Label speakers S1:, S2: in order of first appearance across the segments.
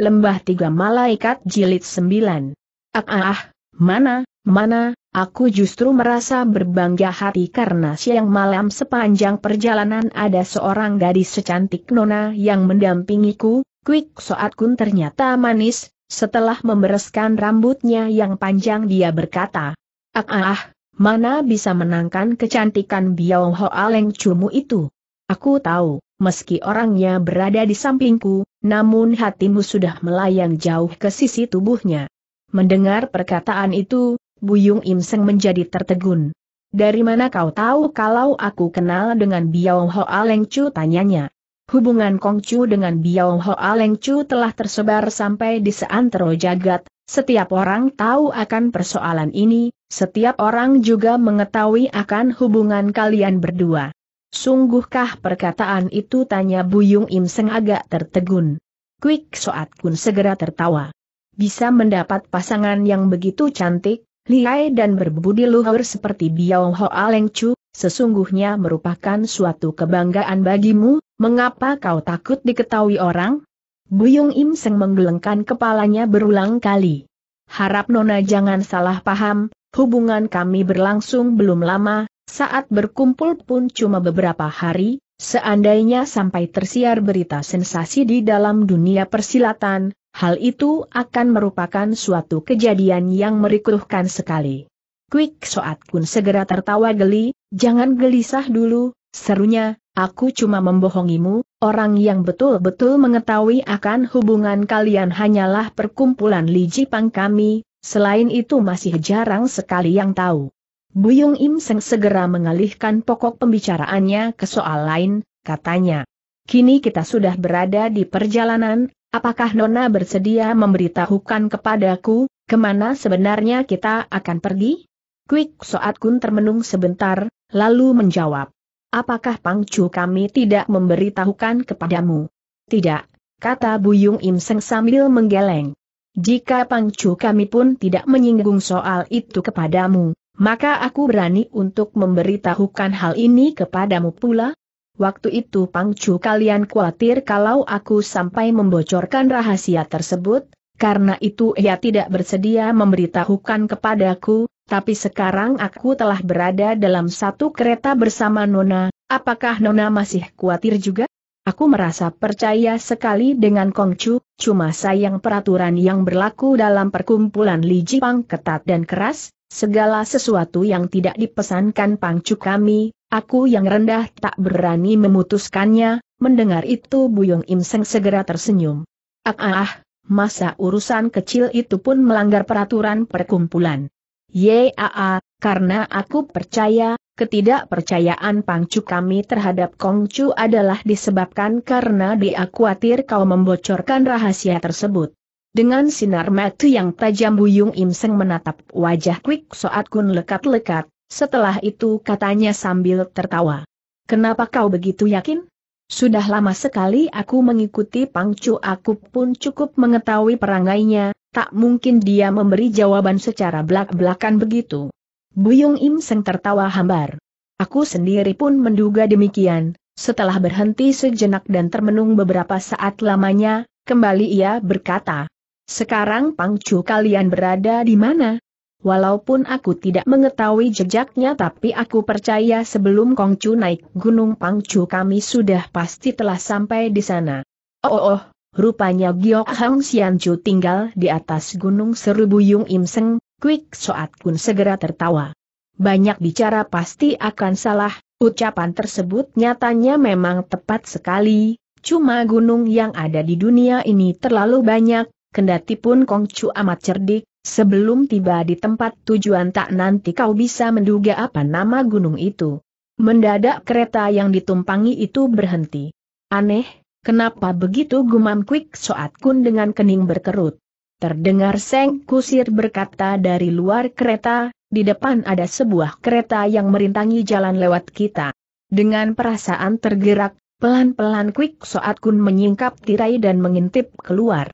S1: Lembah Tiga Malaikat Jilid 9. Ah, ah, ah, mana, mana, aku justru merasa berbangga hati karena siang malam sepanjang perjalanan ada seorang gadis secantik Nona yang mendampingiku, Quick Soat Kun ternyata manis, setelah membereskan rambutnya yang panjang dia berkata, Ah, ah, ah mana bisa menangkan kecantikan Biao Hoa Leng Cumu itu. Aku tahu, meski orangnya berada di sampingku, namun hatimu sudah melayang jauh ke sisi tubuhnya. Mendengar perkataan itu, Buyung Im menjadi tertegun. Dari mana kau tahu kalau aku kenal dengan Biao Hoa Leng Chu tanyanya. Hubungan Kong Chu dengan Biao Hoa Leng Chu telah tersebar sampai di seantero jagat, setiap orang tahu akan persoalan ini, setiap orang juga mengetahui akan hubungan kalian berdua. Sungguhkah perkataan itu tanya Buyung Im Seng agak tertegun. Quick Soat Kun segera tertawa. Bisa mendapat pasangan yang begitu cantik, lihai dan berbudi luhur seperti Biao Ho Aleng Chu, sesungguhnya merupakan suatu kebanggaan bagimu, mengapa kau takut diketahui orang? Buyung Im Seng menggelengkan kepalanya berulang kali. Harap Nona jangan salah paham, hubungan kami berlangsung belum lama, saat berkumpul pun cuma beberapa hari, seandainya sampai tersiar berita sensasi di dalam dunia persilatan, hal itu akan merupakan suatu kejadian yang merikuhkan sekali. Quick Soat Kun segera tertawa geli, jangan gelisah dulu, serunya, aku cuma membohongimu, orang yang betul-betul mengetahui akan hubungan kalian hanyalah perkumpulan Li Jipang kami, selain itu masih jarang sekali yang tahu. Buyung Im Seng segera mengalihkan pokok pembicaraannya ke soal lain, katanya. Kini kita sudah berada di perjalanan, apakah Nona bersedia memberitahukan kepadaku, kemana sebenarnya kita akan pergi? Quick Soat Kun termenung sebentar, lalu menjawab. Apakah Pangcu kami tidak memberitahukan kepadamu? Tidak, kata Buyung Im Seng sambil menggeleng. Jika Pangcu kami pun tidak menyinggung soal itu kepadamu, maka aku berani untuk memberitahukan hal ini kepadamu pula. Waktu itu Pangcu kalian khawatir kalau aku sampai membocorkan rahasia tersebut, karena itu ia tidak bersedia memberitahukan kepadaku, tapi sekarang aku telah berada dalam satu kereta bersama Nona, apakah Nona masih khawatir juga? Aku merasa percaya sekali dengan Kongcu, cuma sayang peraturan yang berlaku dalam perkumpulan Li Jipang ketat dan keras, Segala sesuatu yang tidak dipesankan pangcu kami, aku yang rendah tak berani memutuskannya, mendengar itu Buyung Im Seng segera tersenyum. Ah, ah, ah masa urusan kecil itu pun melanggar peraturan perkumpulan. Yaa, ah, ah, karena aku percaya, ketidakpercayaan pangcu kami terhadap Kongcu adalah disebabkan karena dia khawatir kau membocorkan rahasia tersebut. Dengan sinar mata yang tajam Buyung Im Seng menatap wajah Kwik Soat Kun lekat-lekat, setelah itu katanya sambil tertawa. Kenapa kau begitu yakin? Sudah lama sekali aku mengikuti Pangcu aku pun cukup mengetahui perangainya, tak mungkin dia memberi jawaban secara belak-belakan begitu. Buyung Im Seng tertawa hambar. Aku sendiri pun menduga demikian, setelah berhenti sejenak dan termenung beberapa saat lamanya, kembali ia berkata, sekarang pangcu kalian berada di mana? Walaupun aku tidak mengetahui jejaknya tapi aku percaya sebelum Kongcu naik gunung Pangcu kami sudah pasti telah sampai di sana. Oh oh, oh rupanya Giok Hang Xianchu tinggal di atas gunung Seribu Yung Im Seng, Quick Soat Kun segera tertawa. Banyak bicara pasti akan salah, ucapan tersebut nyatanya memang tepat sekali, cuma gunung yang ada di dunia ini terlalu banyak, kendati pun Kongcu amat cerdik, sebelum tiba di tempat tujuan tak nanti kau bisa menduga apa nama gunung itu. Mendadak kereta yang ditumpangi itu berhenti. Aneh, kenapa begitu gumam Quick Soat Kun dengan kening berkerut. Terdengar Seng Kusir berkata dari luar kereta, di depan ada sebuah kereta yang merintangi jalan lewat kita. Dengan perasaan tergerak, pelan-pelan Quick Soat Kun menyingkap tirai dan mengintip keluar.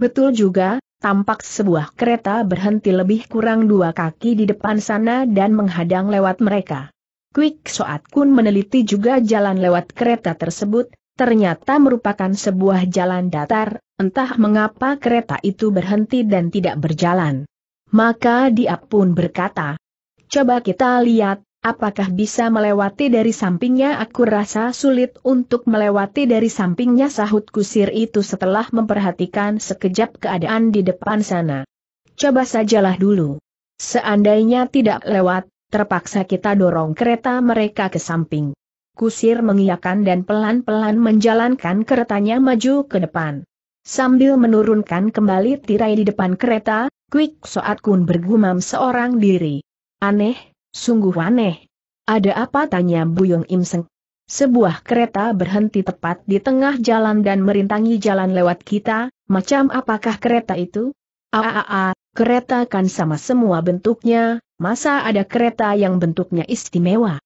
S1: Betul juga, tampak sebuah kereta berhenti lebih kurang dua kaki di depan sana dan menghadang lewat mereka. Quick Soat Kun meneliti juga jalan lewat kereta tersebut, ternyata merupakan sebuah jalan datar, entah mengapa kereta itu berhenti dan tidak berjalan. Maka dia pun berkata, coba kita lihat, Apakah bisa melewati dari sampingnya? Aku rasa sulit untuk melewati dari sampingnya sahut kusir itu setelah memperhatikan sekejap keadaan di depan sana. Coba sajalah dulu. Seandainya tidak lewat, terpaksa kita dorong kereta mereka ke samping. Kusir mengiyakan dan pelan-pelan menjalankan keretanya maju ke depan. Sambil menurunkan kembali tirai di depan kereta, Quick Soat Kun bergumam seorang diri. Aneh, Sungguh aneh. Ada apa tanya Buyung Im Sebuah kereta berhenti tepat di tengah jalan dan merintangi jalan lewat kita, macam apakah kereta itu? Aaaa, ah, ah, ah, kereta kan sama semua bentuknya, masa ada kereta yang bentuknya istimewa?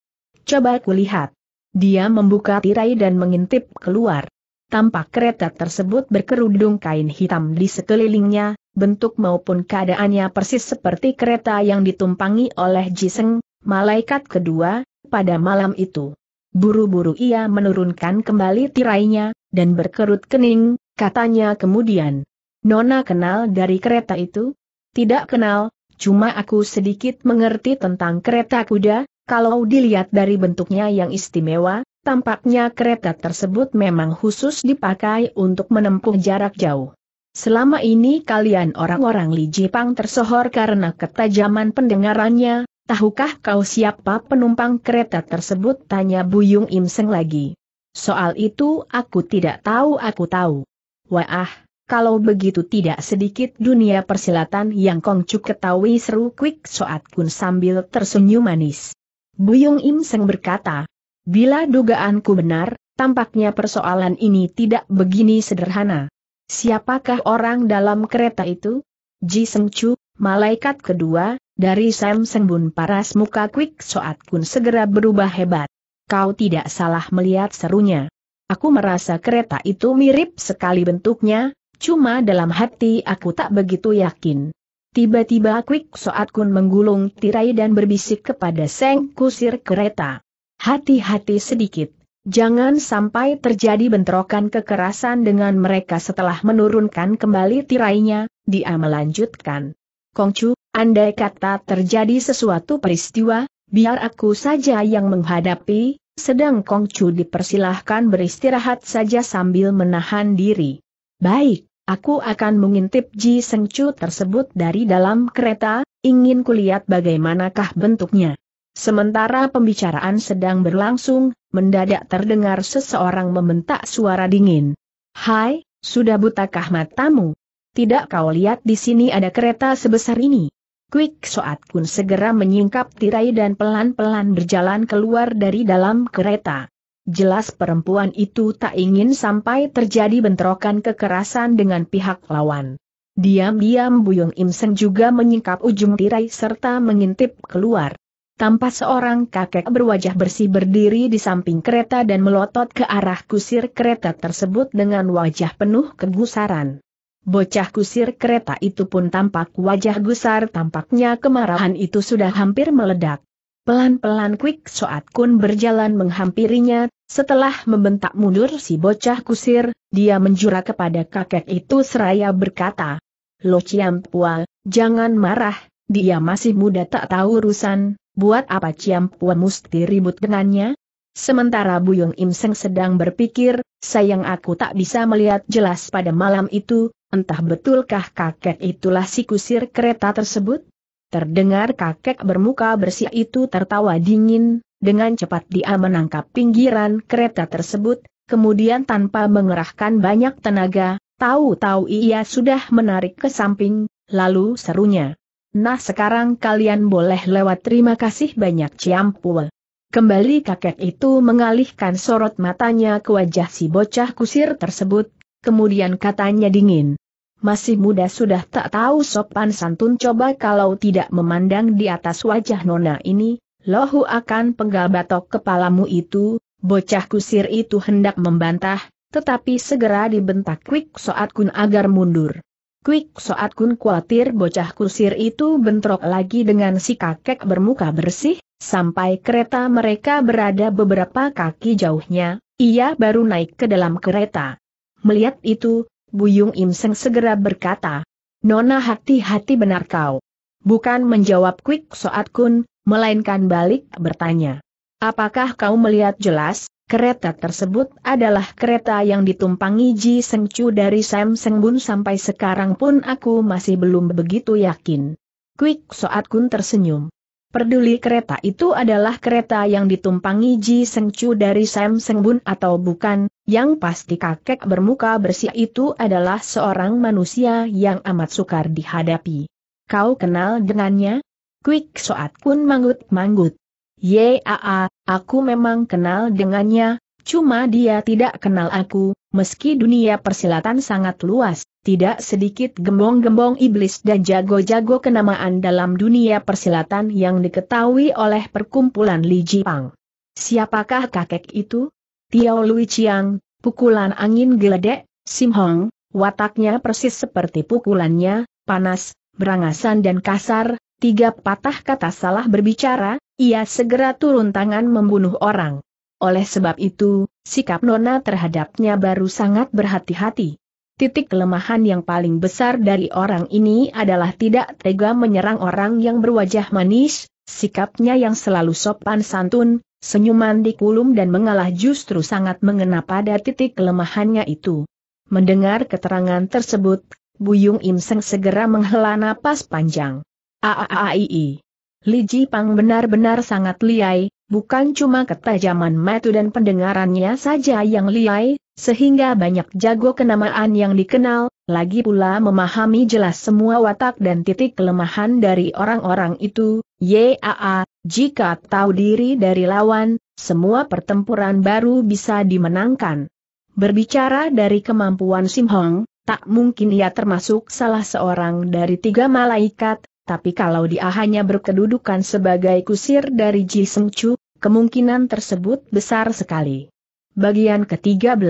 S1: Coba kulihat. Dia membuka tirai dan mengintip keluar. Tampak kereta tersebut berkerudung kain hitam di sekelilingnya, bentuk maupun keadaannya persis seperti kereta yang ditumpangi oleh Jiseng, malaikat kedua, pada malam itu. Buru-buru ia menurunkan kembali tirainya, dan berkerut kening, katanya kemudian. Nona kenal dari kereta itu? Tidak kenal, cuma aku sedikit mengerti tentang kereta kuda, kalau dilihat dari bentuknya yang istimewa, tampaknya kereta tersebut memang khusus dipakai untuk menempuh jarak jauh. Selama ini kalian orang-orang Li Jipang tersohor karena ketajaman pendengarannya, tahukah kau siapa penumpang kereta tersebut? Tanya Buyung Im Seng lagi. Soal itu aku tidak tahu aku tahu. Wah, kalau begitu tidak sedikit dunia persilatan yang kongcu ketahui seru Quick Soat Kun sambil tersenyum manis. Buyung Im Seng berkata, Bila dugaanku benar, tampaknya persoalan ini tidak begini sederhana. Siapakah orang dalam kereta itu? Ji Seng Chu, malaikat kedua, dari Sam Seng Bun paras muka Quick Soat Kun segera berubah hebat. Kau tidak salah melihat serunya. Aku merasa kereta itu mirip sekali bentuknya, cuma dalam hati aku tak begitu yakin. Tiba-tiba Quick Soat Kun menggulung tirai dan berbisik kepada Seng Kusir kereta. Hati-hati sedikit, Jangan sampai terjadi bentrokan kekerasan dengan mereka setelah menurunkan kembali tirainya, dia melanjutkan. Kongcu, andai kata terjadi sesuatu peristiwa, biar aku saja yang menghadapi, sedang Kongcu dipersilahkan beristirahat saja sambil menahan diri. Baik, aku akan mengintip Ji Sengcu tersebut dari dalam kereta, ingin kulihat bagaimanakah bentuknya. Sementara pembicaraan sedang berlangsung, mendadak terdengar seseorang membentak suara dingin. Hai, sudah butakah matamu? Tidak kau lihat di sini ada kereta sebesar ini. Quick Soat Kun segera menyingkap tirai dan pelan-pelan berjalan keluar dari dalam kereta. Jelas perempuan itu tak ingin sampai terjadi bentrokan kekerasan dengan pihak lawan. Diam-diam Buyung Imsen juga menyingkap ujung tirai serta mengintip keluar. Tanpa seorang kakek berwajah bersih berdiri di samping kereta dan melotot ke arah kusir kereta tersebut dengan wajah penuh kegusaran. Bocah kusir kereta itu pun tampak wajah gusar tampaknya kemarahan itu sudah hampir meledak. Pelan-pelan Quick Soat Kun berjalan menghampirinya, setelah membentak mundur si bocah kusir, dia menjura kepada kakek itu seraya berkata, Lo Pua, jangan marah, dia masih muda tak tahu urusan, buat apa Ciam Pua mesti ribut dengannya? Sementara Buyung Im Seng sedang berpikir, sayang aku tak bisa melihat jelas pada malam itu, entah betulkah kakek itulah si kusir kereta tersebut? Terdengar kakek bermuka bersih itu tertawa dingin, dengan cepat dia menangkap pinggiran kereta tersebut, kemudian tanpa mengerahkan banyak tenaga, tahu-tahu ia sudah menarik ke samping, lalu serunya. Nah sekarang kalian boleh lewat terima kasih banyak Ciampul. Kembali kakek itu mengalihkan sorot matanya ke wajah si bocah kusir tersebut, kemudian katanya dingin. Masih muda sudah tak tahu sopan santun coba kalau tidak memandang di atas wajah nona ini, lohu akan penggal batok kepalamu itu, bocah kusir itu hendak membantah, tetapi segera dibentak Quick Soat Kun agar mundur. Quick saat kun khawatir bocah kusir itu bentrok lagi dengan si kakek bermuka bersih, sampai kereta mereka berada beberapa kaki jauhnya, ia baru naik ke dalam kereta. Melihat itu, Buyung Im segera berkata, Nona hati-hati benar kau. Bukan menjawab Quick saat kun, melainkan balik bertanya. Apakah kau melihat jelas? Kereta tersebut adalah kereta yang ditumpangi Ji Seng Chu dari Sam Seng Bun sampai sekarang pun aku masih belum begitu yakin. Quick Soat Kun tersenyum. Peduli kereta itu adalah kereta yang ditumpangi Ji Seng Chu dari Sam Seng Bun atau bukan, yang pasti kakek bermuka bersih itu adalah seorang manusia yang amat sukar dihadapi. Kau kenal dengannya? Quick Soat Kun manggut-manggut. Yaa, aku memang kenal dengannya, cuma dia tidak kenal aku, meski dunia persilatan sangat luas, tidak sedikit gembong-gembong iblis dan jago-jago kenamaan dalam dunia persilatan yang diketahui oleh perkumpulan Li Jipang. Siapakah kakek itu? Tiao Lui Chiang, pukulan angin geledek, Sim Hong, wataknya persis seperti pukulannya, panas, berangasan dan kasar, tiga patah kata salah berbicara, ia segera turun tangan membunuh orang. Oleh sebab itu, sikap Nona terhadapnya baru sangat berhati-hati. Titik kelemahan yang paling besar dari orang ini adalah tidak tega menyerang orang yang berwajah manis, sikapnya yang selalu sopan santun, senyuman dikulum dan mengalah justru sangat mengena pada titik kelemahannya itu. Mendengar keterangan tersebut, Buyung Imseng segera menghela napas panjang. Aaaii. Li Ji Pang benar-benar sangat liai, bukan cuma ketajaman metu dan pendengarannya saja yang liai, sehingga banyak jago kenamaan yang dikenal, lagi pula memahami jelas semua watak dan titik kelemahan dari orang-orang itu, yaa, jika tahu diri dari lawan, semua pertempuran baru bisa dimenangkan. Berbicara dari kemampuan Sim Hong, tak mungkin ia termasuk salah seorang dari tiga malaikat, tapi kalau dia hanya berkedudukan sebagai kusir dari Ji Seng Chu, kemungkinan tersebut besar sekali. Bagian ke-13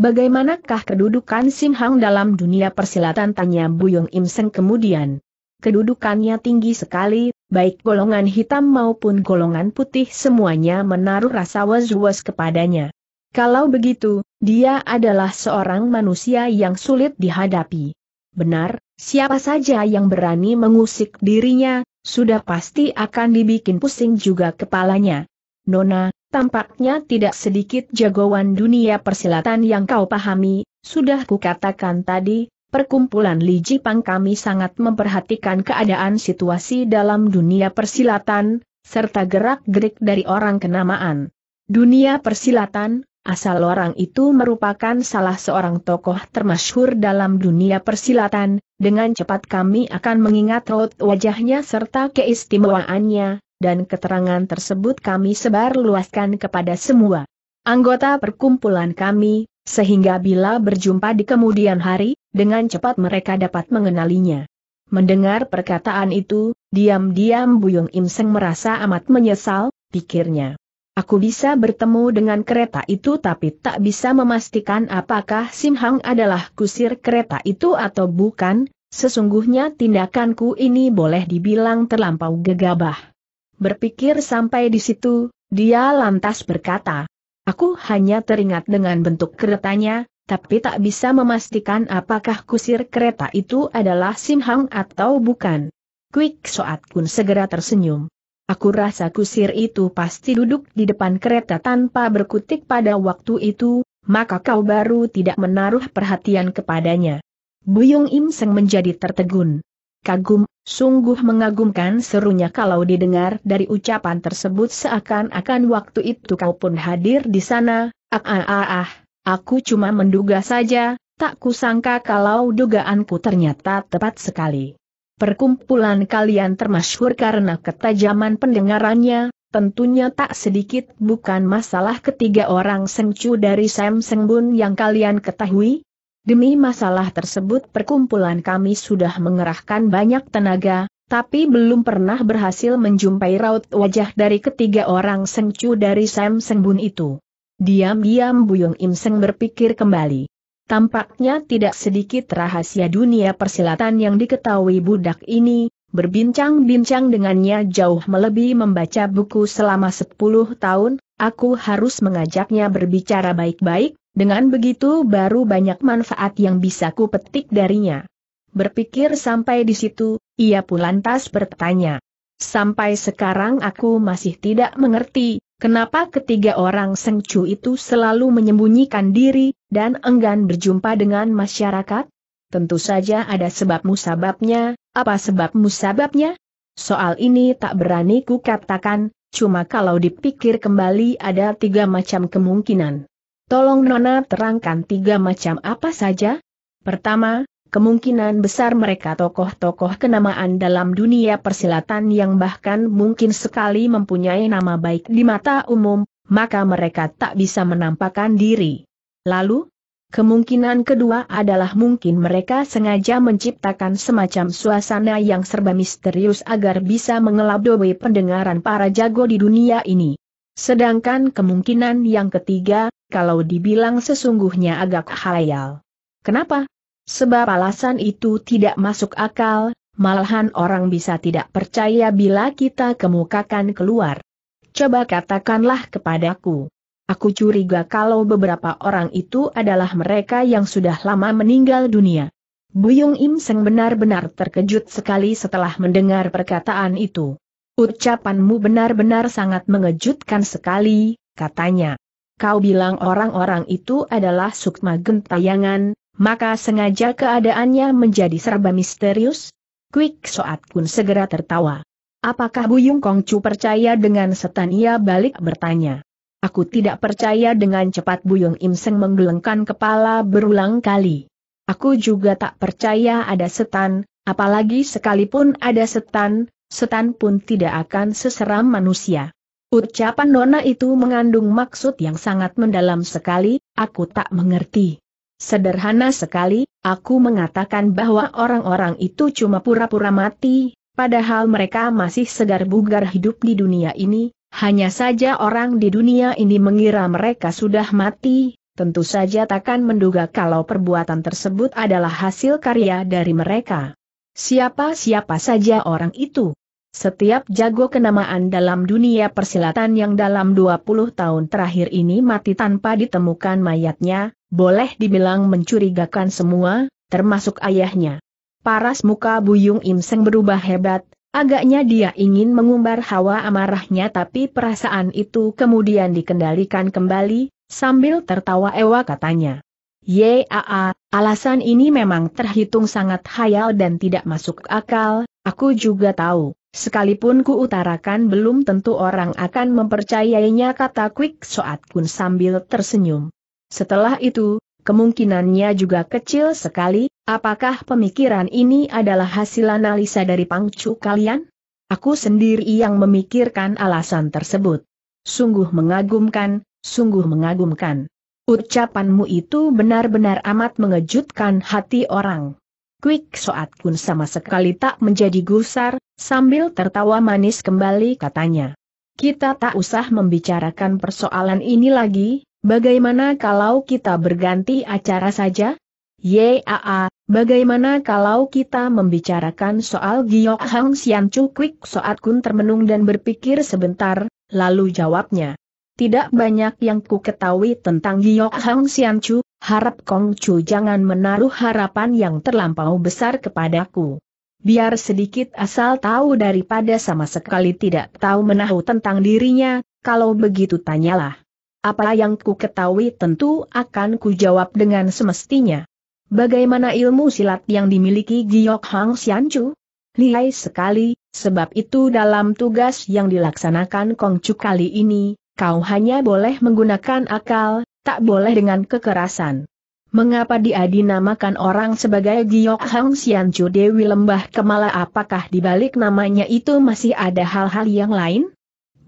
S1: Bagaimanakah kedudukan Sim Hang dalam dunia persilatan? Tanya Buyung Im Seng kemudian. Kedudukannya tinggi sekali, baik golongan hitam maupun golongan putih semuanya menaruh rasa was-was kepadanya. Kalau begitu, dia adalah seorang manusia yang sulit dihadapi. Benar, Siapa saja yang berani mengusik dirinya, sudah pasti akan dibikin pusing juga kepalanya. Nona, tampaknya tidak sedikit jagoan dunia persilatan yang kau pahami, sudah kukatakan tadi, perkumpulan Li Jipang kami sangat memperhatikan keadaan situasi dalam dunia persilatan, serta gerak-gerik dari orang kenamaan. Dunia persilatan, Asal orang itu merupakan salah seorang tokoh termasyhur dalam dunia persilatan, dengan cepat kami akan mengingat raut wajahnya serta keistimewaannya, dan keterangan tersebut kami sebar luaskan kepada semua anggota perkumpulan kami, sehingga bila berjumpa di kemudian hari, dengan cepat mereka dapat mengenalinya. Mendengar perkataan itu, diam-diam Buyung Imseng merasa amat menyesal, pikirnya. Aku bisa bertemu dengan kereta itu tapi tak bisa memastikan apakah Sim Hang adalah kusir kereta itu atau bukan, sesungguhnya tindakanku ini boleh dibilang terlampau gegabah. Berpikir sampai di situ, dia lantas berkata, Aku hanya teringat dengan bentuk keretanya, tapi tak bisa memastikan apakah kusir kereta itu adalah Sim Hang atau bukan. Quick Soat Kun segera tersenyum. Aku rasa kusir itu pasti duduk di depan kereta tanpa berkutik pada waktu itu, maka kau baru tidak menaruh perhatian kepadanya. Buyung Im Seng menjadi tertegun. Kagum, sungguh mengagumkan serunya kalau didengar dari ucapan tersebut seakan-akan waktu itu kau pun hadir di sana, ah ah ah ah, aku cuma menduga saja, tak kusangka kalau dugaanku ternyata tepat sekali. Perkumpulan kalian termasyhur karena ketajaman pendengarannya, tentunya tak sedikit bukan masalah ketiga orang sencu dari Sam Sengbun yang kalian ketahui. Demi masalah tersebut perkumpulan kami sudah mengerahkan banyak tenaga, tapi belum pernah berhasil menjumpai raut wajah dari ketiga orang sencu dari Sam Sengbun itu. Diam-diam Buyung Im Seng berpikir kembali. Tampaknya tidak sedikit rahasia dunia persilatan yang diketahui budak ini, berbincang-bincang dengannya jauh melebihi membaca buku selama 10 tahun, aku harus mengajaknya berbicara baik-baik, dengan begitu baru banyak manfaat yang bisa ku petik darinya. Berpikir sampai di situ, ia pun lantas bertanya. Sampai sekarang aku masih tidak mengerti, Kenapa ketiga orang sengcu itu selalu menyembunyikan diri, dan enggan berjumpa dengan masyarakat? Tentu saja ada sebab musababnya, apa sebab musababnya? Soal ini tak berani ku katakan, cuma kalau dipikir kembali ada tiga macam kemungkinan. Tolong Nona terangkan tiga macam apa saja? Pertama, kemungkinan besar mereka tokoh-tokoh kenamaan dalam dunia persilatan yang bahkan mungkin sekali mempunyai nama baik di mata umum, maka mereka tak bisa menampakkan diri. Lalu, kemungkinan kedua adalah mungkin mereka sengaja menciptakan semacam suasana yang serba misterius agar bisa mengelabui pendengaran para jago di dunia ini. Sedangkan kemungkinan yang ketiga, kalau dibilang sesungguhnya agak khayal. Kenapa? Sebab alasan itu tidak masuk akal, malahan orang bisa tidak percaya bila kita kemukakan keluar. Coba katakanlah kepadaku. Aku curiga kalau beberapa orang itu adalah mereka yang sudah lama meninggal dunia. Buyung Im Seng benar-benar terkejut sekali setelah mendengar perkataan itu. Ucapanmu benar-benar sangat mengejutkan sekali, katanya. Kau bilang orang-orang itu adalah sukma gentayangan, maka sengaja keadaannya menjadi serba misterius? Quick Soat Kun segera tertawa. Apakah Buyung Kongcu percaya dengan setan ia balik bertanya. Aku tidak percaya dengan cepat Buyung Im Seng menggelengkan kepala berulang kali. Aku juga tak percaya ada setan, apalagi sekalipun ada setan, setan pun tidak akan seseram manusia. Ucapan Nona itu mengandung maksud yang sangat mendalam sekali, aku tak mengerti. Sederhana sekali, aku mengatakan bahwa orang-orang itu cuma pura-pura mati, padahal mereka masih segar bugar hidup di dunia ini, hanya saja orang di dunia ini mengira mereka sudah mati, tentu saja takkan menduga kalau perbuatan tersebut adalah hasil karya dari mereka. Siapa-siapa saja orang itu. Setiap jago kenamaan dalam dunia persilatan yang dalam 20 tahun terakhir ini mati tanpa ditemukan mayatnya, boleh dibilang mencurigakan semua, termasuk ayahnya. Paras muka Buyung Imseng berubah hebat, agaknya dia ingin mengumbar hawa amarahnya tapi perasaan itu kemudian dikendalikan kembali, sambil tertawa ewa katanya. Yaa, alasan ini memang terhitung sangat hayal dan tidak masuk akal, aku juga tahu. Sekalipun ku utarakan belum tentu orang akan mempercayainya kata Quick Soat Kun sambil tersenyum. Setelah itu, kemungkinannya juga kecil sekali, apakah pemikiran ini adalah hasil analisa dari pangcu kalian? Aku sendiri yang memikirkan alasan tersebut. Sungguh mengagumkan, sungguh mengagumkan. Ucapanmu itu benar-benar amat mengejutkan hati orang. Quick Soat Kun sama sekali tak menjadi gusar, sambil tertawa manis kembali katanya. Kita tak usah membicarakan persoalan ini lagi, Bagaimana kalau kita berganti acara saja? Yaa, bagaimana kalau kita membicarakan soal Giok Hang Sian Cukwik Soat Kun termenung dan berpikir sebentar, lalu jawabnya. Tidak banyak yang ku ketahui tentang Giok Hang Sian Chu, harap Kong Chu jangan menaruh harapan yang terlampau besar kepadaku. Biar sedikit asal tahu daripada sama sekali tidak tahu menahu tentang dirinya, kalau begitu tanyalah. Apa yang ku ketahui tentu akan ku jawab dengan semestinya. Bagaimana ilmu silat yang dimiliki Giok Hang Xianchu? Lihai sekali, sebab itu dalam tugas yang dilaksanakan Kongcu kali ini, kau hanya boleh menggunakan akal, tak boleh dengan kekerasan. Mengapa dia dinamakan orang sebagai Giok Hang Xianchu Dewi Lembah Kemala apakah di balik namanya itu masih ada hal-hal yang lain?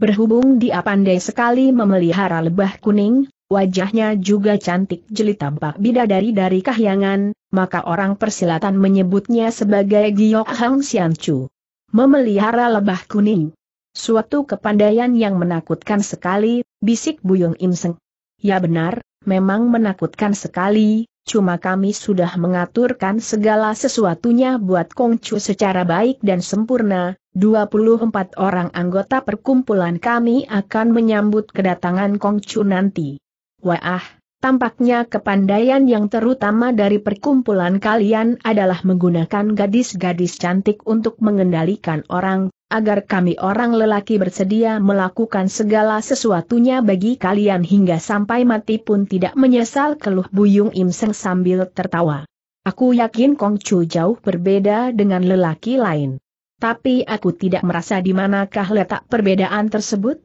S1: Berhubung dia pandai sekali memelihara lebah kuning, wajahnya juga cantik jeli tampak bidadari dari kahyangan, maka orang persilatan menyebutnya sebagai Giok Hang Chu. Memelihara lebah kuning. Suatu kepandaian yang menakutkan sekali, bisik Buyung Im Seng. Ya benar, memang menakutkan sekali, cuma kami sudah mengaturkan segala sesuatunya buat Kongcu secara baik dan sempurna, 24 orang anggota perkumpulan kami akan menyambut kedatangan Kongcu nanti. Wah, Tampaknya kepandaian yang terutama dari perkumpulan kalian adalah menggunakan gadis-gadis cantik untuk mengendalikan orang, agar kami orang lelaki bersedia melakukan segala sesuatunya bagi kalian hingga sampai mati pun tidak menyesal keluh Buyung Im sambil tertawa. Aku yakin Kong Chu jauh berbeda dengan lelaki lain. Tapi aku tidak merasa di manakah letak perbedaan tersebut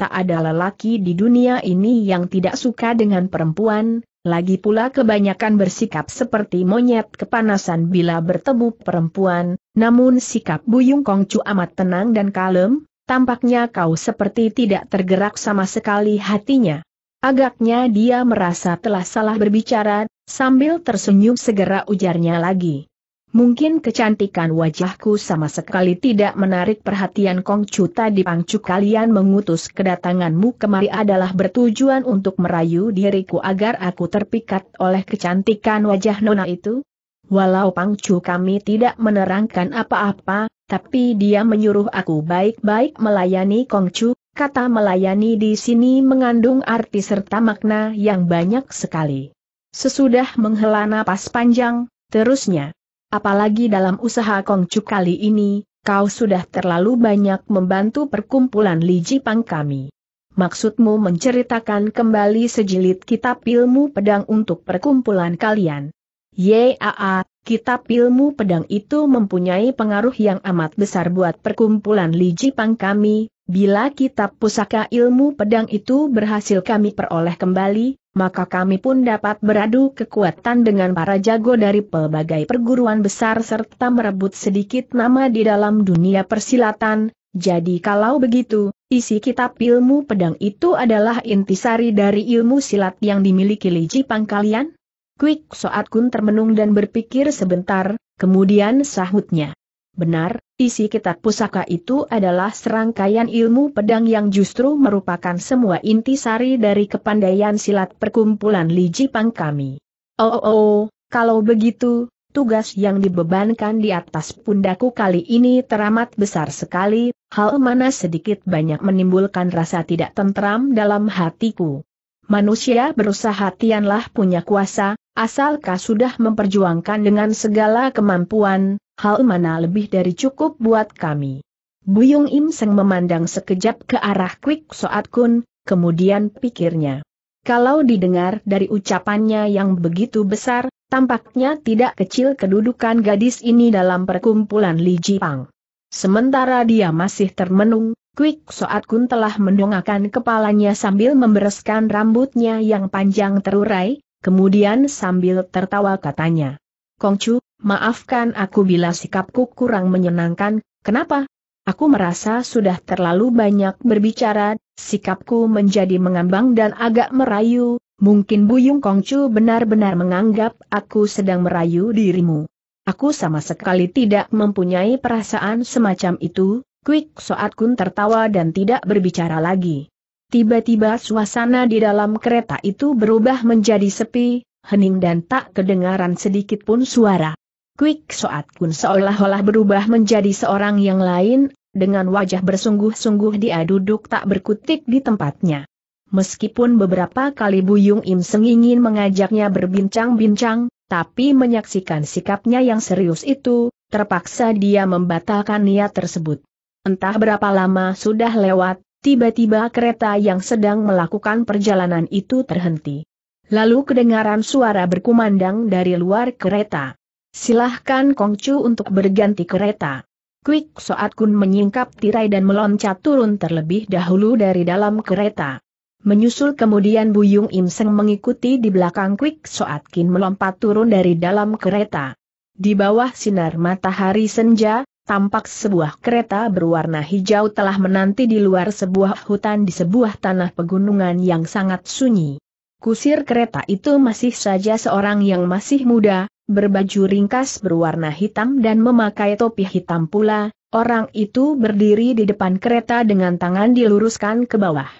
S1: tak ada lelaki di dunia ini yang tidak suka dengan perempuan, lagi pula kebanyakan bersikap seperti monyet kepanasan bila bertemu perempuan, namun sikap Buyung Kongcu amat tenang dan kalem, tampaknya kau seperti tidak tergerak sama sekali hatinya. Agaknya dia merasa telah salah berbicara, sambil tersenyum segera ujarnya lagi. Mungkin kecantikan wajahku sama sekali tidak menarik perhatian Kong Chu tadi Pangcu kalian mengutus kedatanganmu kemari adalah bertujuan untuk merayu diriku agar aku terpikat oleh kecantikan wajah Nona itu? Walau Pangcu kami tidak menerangkan apa-apa, tapi dia menyuruh aku baik-baik melayani Kong Chu, kata melayani di sini mengandung arti serta makna yang banyak sekali. Sesudah menghela napas panjang, terusnya. Apalagi dalam usaha Kongcu kali ini, kau sudah terlalu banyak membantu perkumpulan Li Jipang kami. Maksudmu menceritakan kembali sejilid kitab ilmu pedang untuk perkumpulan kalian. Yaa, kitab ilmu pedang itu mempunyai pengaruh yang amat besar buat perkumpulan Li Jipang kami, bila kitab pusaka ilmu pedang itu berhasil kami peroleh kembali, maka kami pun dapat beradu kekuatan dengan para jago dari pelbagai perguruan besar serta merebut sedikit nama di dalam dunia persilatan. Jadi kalau begitu, isi kitab ilmu pedang itu adalah intisari dari ilmu silat yang dimiliki Li Jipang kalian? Quick Soat Kun termenung dan berpikir sebentar, kemudian sahutnya. Benar, isi kitab pusaka itu adalah serangkaian ilmu pedang yang justru merupakan semua inti sari dari kepandaian silat perkumpulan Li Jipang kami. Oh, oh, oh kalau begitu, tugas yang dibebankan di atas pundaku kali ini teramat besar sekali, hal mana sedikit banyak menimbulkan rasa tidak tentram dalam hatiku. Manusia berusaha tianlah punya kuasa, Asalkah sudah memperjuangkan dengan segala kemampuan, hal mana lebih dari cukup buat kami. Buyung Im Seng memandang sekejap ke arah Kwik Soat Kun, kemudian pikirnya. Kalau didengar dari ucapannya yang begitu besar, tampaknya tidak kecil kedudukan gadis ini dalam perkumpulan Li Pang. Sementara dia masih termenung, Quick Soat Kun telah mendongakkan kepalanya sambil membereskan rambutnya yang panjang terurai, Kemudian sambil tertawa katanya. Kongcu, maafkan aku bila sikapku kurang menyenangkan, kenapa? Aku merasa sudah terlalu banyak berbicara, sikapku menjadi mengambang dan agak merayu, mungkin Buyung Kongcu benar-benar menganggap aku sedang merayu dirimu. Aku sama sekali tidak mempunyai perasaan semacam itu, Quick Soat Kun tertawa dan tidak berbicara lagi. Tiba-tiba suasana di dalam kereta itu berubah menjadi sepi, hening dan tak kedengaran sedikit pun suara. Quick Soat Kun seolah-olah berubah menjadi seorang yang lain, dengan wajah bersungguh-sungguh dia duduk tak berkutik di tempatnya. Meskipun beberapa kali Buyung Im Seng ingin mengajaknya berbincang-bincang, tapi menyaksikan sikapnya yang serius itu, terpaksa dia membatalkan niat tersebut. Entah berapa lama sudah lewat, Tiba-tiba kereta yang sedang melakukan perjalanan itu terhenti. Lalu kedengaran suara berkumandang dari luar kereta. Silahkan Kongcu untuk berganti kereta. Quick Soat Kun menyingkap tirai dan meloncat turun terlebih dahulu dari dalam kereta. Menyusul kemudian Buyung Im Seng mengikuti di belakang Quick Soat Kin melompat turun dari dalam kereta. Di bawah sinar matahari senja, tampak sebuah kereta berwarna hijau telah menanti di luar sebuah hutan di sebuah tanah pegunungan yang sangat sunyi. Kusir kereta itu masih saja seorang yang masih muda, berbaju ringkas berwarna hitam dan memakai topi hitam pula, orang itu berdiri di depan kereta dengan tangan diluruskan ke bawah.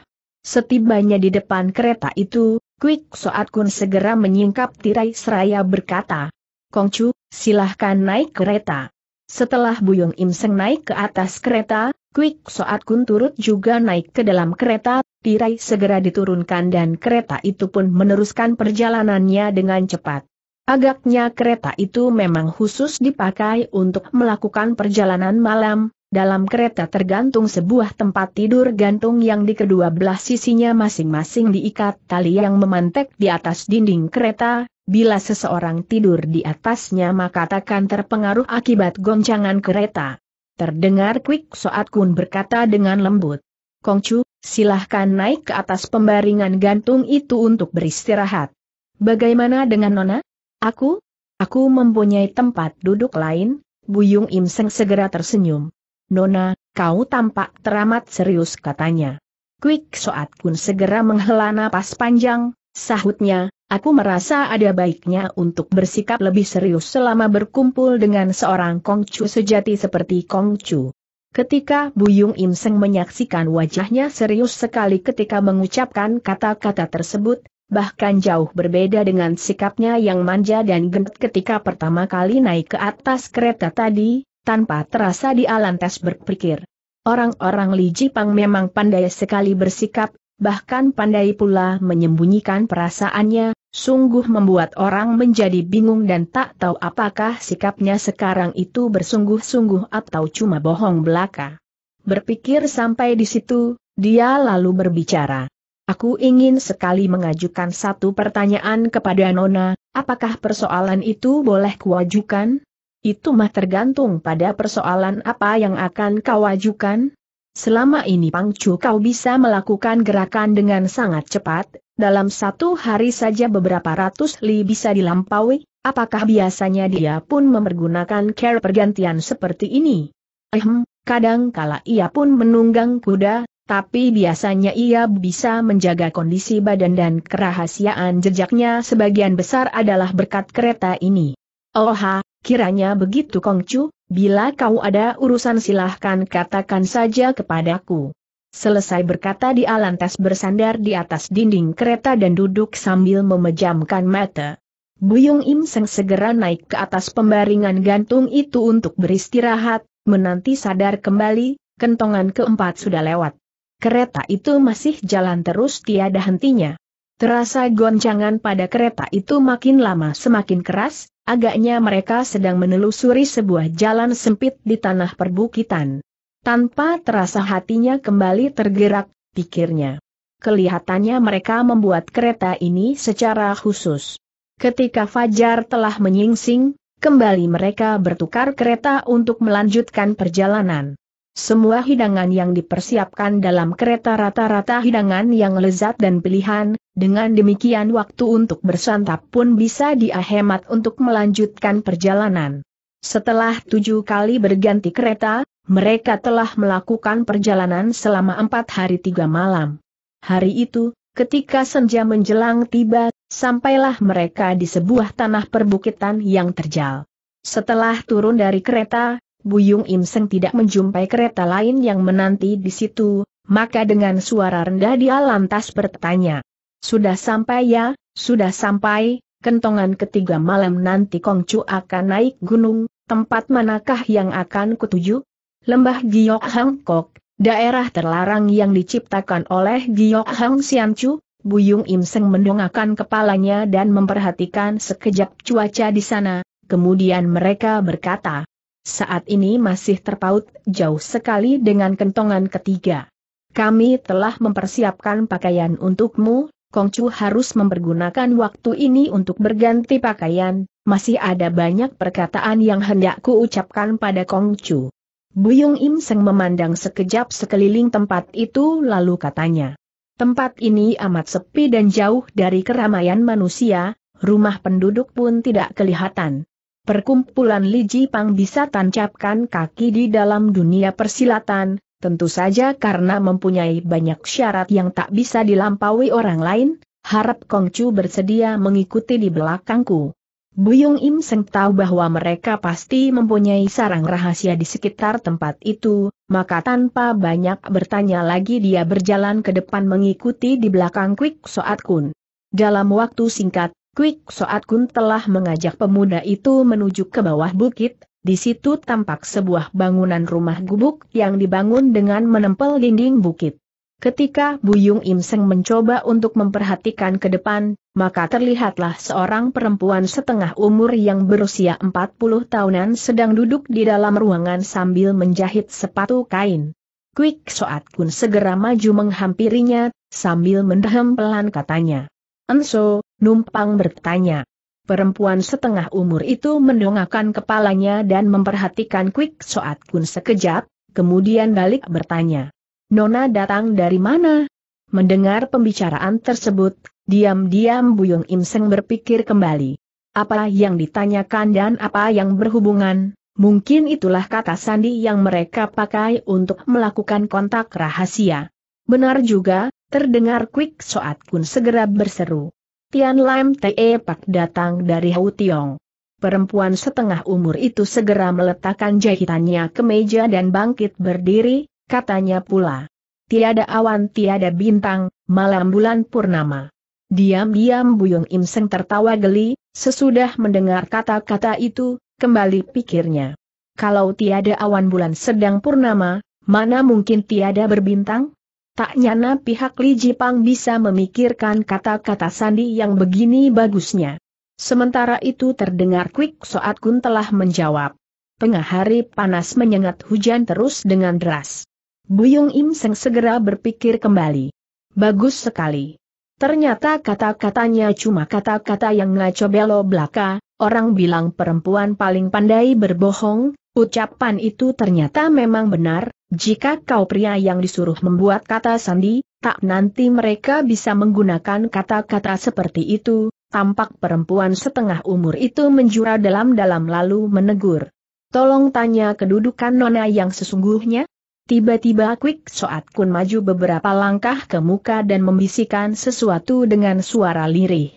S1: Setibanya di depan kereta itu, Quick Soat Kun segera menyingkap tirai seraya berkata, Kongcu, silahkan naik kereta. Setelah Buyung Im naik ke atas kereta, Quick Soat Kun turut juga naik ke dalam kereta, tirai segera diturunkan dan kereta itu pun meneruskan perjalanannya dengan cepat. Agaknya kereta itu memang khusus dipakai untuk melakukan perjalanan malam, dalam kereta tergantung sebuah tempat tidur gantung yang di kedua belah sisinya masing-masing diikat tali yang memantek di atas dinding kereta, bila seseorang tidur di atasnya maka takkan terpengaruh akibat goncangan kereta. Terdengar quick Soat Kun berkata dengan lembut. Kongcu, silahkan naik ke atas pembaringan gantung itu untuk beristirahat. Bagaimana dengan Nona? Aku? Aku mempunyai tempat duduk lain, Buyung Im segera tersenyum. Nona, kau tampak teramat serius katanya. Quick Soat Kun segera menghela napas panjang, sahutnya, aku merasa ada baiknya untuk bersikap lebih serius selama berkumpul dengan seorang Kongcu sejati seperti Kongcu. Ketika Buyung Im Seng menyaksikan wajahnya serius sekali ketika mengucapkan kata-kata tersebut, bahkan jauh berbeda dengan sikapnya yang manja dan genet ketika pertama kali naik ke atas kereta tadi, tanpa terasa dia lantas berpikir. Orang-orang Li Jipang memang pandai sekali bersikap, bahkan pandai pula menyembunyikan perasaannya, sungguh membuat orang menjadi bingung dan tak tahu apakah sikapnya sekarang itu bersungguh-sungguh atau cuma bohong belaka. Berpikir sampai di situ, dia lalu berbicara. Aku ingin sekali mengajukan satu pertanyaan kepada Nona, apakah persoalan itu boleh kuajukan? Itu mah tergantung pada persoalan apa yang akan kau ajukan. Selama ini Pangcu kau bisa melakukan gerakan dengan sangat cepat, dalam satu hari saja beberapa ratus li bisa dilampaui, apakah biasanya dia pun memergunakan care pergantian seperti ini? Ehem, kadang kala ia pun menunggang kuda, tapi biasanya ia bisa menjaga kondisi badan dan kerahasiaan jejaknya sebagian besar adalah berkat kereta ini. Oha, Kiranya begitu Kongcu, bila kau ada urusan silahkan katakan saja kepadaku. Selesai berkata Di Alantas bersandar di atas dinding kereta dan duduk sambil memejamkan mata. Buyung Im Seng segera naik ke atas pembaringan gantung itu untuk beristirahat, menanti sadar kembali, kentongan keempat sudah lewat. Kereta itu masih jalan terus tiada hentinya. Terasa goncangan pada kereta itu makin lama semakin keras, agaknya mereka sedang menelusuri sebuah jalan sempit di tanah perbukitan. Tanpa terasa hatinya kembali tergerak, pikirnya. Kelihatannya mereka membuat kereta ini secara khusus. Ketika Fajar telah menyingsing, kembali mereka bertukar kereta untuk melanjutkan perjalanan. Semua hidangan yang dipersiapkan dalam kereta rata-rata hidangan yang lezat dan pilihan, dengan demikian waktu untuk bersantap pun bisa diahemat untuk melanjutkan perjalanan. Setelah tujuh kali berganti kereta, mereka telah melakukan perjalanan selama empat hari tiga malam. Hari itu, ketika senja menjelang tiba, sampailah mereka di sebuah tanah perbukitan yang terjal. Setelah turun dari kereta, Buyung Im Seng tidak menjumpai kereta lain yang menanti di situ, maka dengan suara rendah dia lantas bertanya. Sudah sampai ya, sudah sampai, kentongan ketiga malam nanti Kongcu akan naik gunung, tempat manakah yang akan kutuju? Lembah Giok Hangkok, daerah terlarang yang diciptakan oleh Giok Hang Chu, Buyung Im Seng mendongakkan kepalanya dan memperhatikan sekejap cuaca di sana, kemudian mereka berkata, saat ini masih terpaut jauh sekali dengan kentongan ketiga. Kami telah mempersiapkan pakaian untukmu, Kongcu harus mempergunakan waktu ini untuk berganti pakaian, masih ada banyak perkataan yang hendak kuucapkan pada Kongcu. Buyung Im Seng memandang sekejap sekeliling tempat itu lalu katanya. Tempat ini amat sepi dan jauh dari keramaian manusia, rumah penduduk pun tidak kelihatan perkumpulan Li Jipang bisa tancapkan kaki di dalam dunia persilatan, tentu saja karena mempunyai banyak syarat yang tak bisa dilampaui orang lain, harap Kongcu bersedia mengikuti di belakangku. Buyung Im Seng tahu bahwa mereka pasti mempunyai sarang rahasia di sekitar tempat itu, maka tanpa banyak bertanya lagi dia berjalan ke depan mengikuti di belakang Quick Soat Kun. Dalam waktu singkat, Quick Soat Kun telah mengajak pemuda itu menuju ke bawah bukit, di situ tampak sebuah bangunan rumah gubuk yang dibangun dengan menempel dinding bukit. Ketika Buyung Im mencoba untuk memperhatikan ke depan, maka terlihatlah seorang perempuan setengah umur yang berusia 40 tahunan sedang duduk di dalam ruangan sambil menjahit sepatu kain. Quick Soat Kun segera maju menghampirinya, sambil mendehem pelan katanya. Enso, numpang bertanya. Perempuan setengah umur itu mendongakkan kepalanya dan memperhatikan Quick Soat Kun sekejap, kemudian balik bertanya. Nona datang dari mana? Mendengar pembicaraan tersebut, diam-diam Buyung Im Seng berpikir kembali. Apa yang ditanyakan dan apa yang berhubungan, mungkin itulah kata sandi yang mereka pakai untuk melakukan kontak rahasia. Benar juga, Terdengar quick Soat Kun segera berseru. Tian Lam Te Pak datang dari Hau Tiong. Perempuan setengah umur itu segera meletakkan jahitannya ke meja dan bangkit berdiri, katanya pula. Tiada awan tiada bintang, malam bulan purnama. Diam-diam Buyung Im Seng tertawa geli, sesudah mendengar kata-kata itu, kembali pikirnya. Kalau tiada awan bulan sedang purnama, mana mungkin tiada berbintang? Tak nyana pihak Li Jipang bisa memikirkan kata-kata sandi yang begini bagusnya. Sementara itu terdengar quick Soat Kun telah menjawab. Tengah hari panas menyengat hujan terus dengan deras. Buyung Im Seng segera berpikir kembali. Bagus sekali. Ternyata kata-katanya cuma kata-kata yang ngaco belo belaka, orang bilang perempuan paling pandai berbohong, Ucapan itu ternyata memang benar, jika kau pria yang disuruh membuat kata sandi, tak nanti mereka bisa menggunakan kata-kata seperti itu, tampak perempuan setengah umur itu menjura dalam-dalam lalu menegur. Tolong tanya kedudukan nona yang sesungguhnya? Tiba-tiba Quick Soat Kun maju beberapa langkah ke muka dan membisikkan sesuatu dengan suara lirih.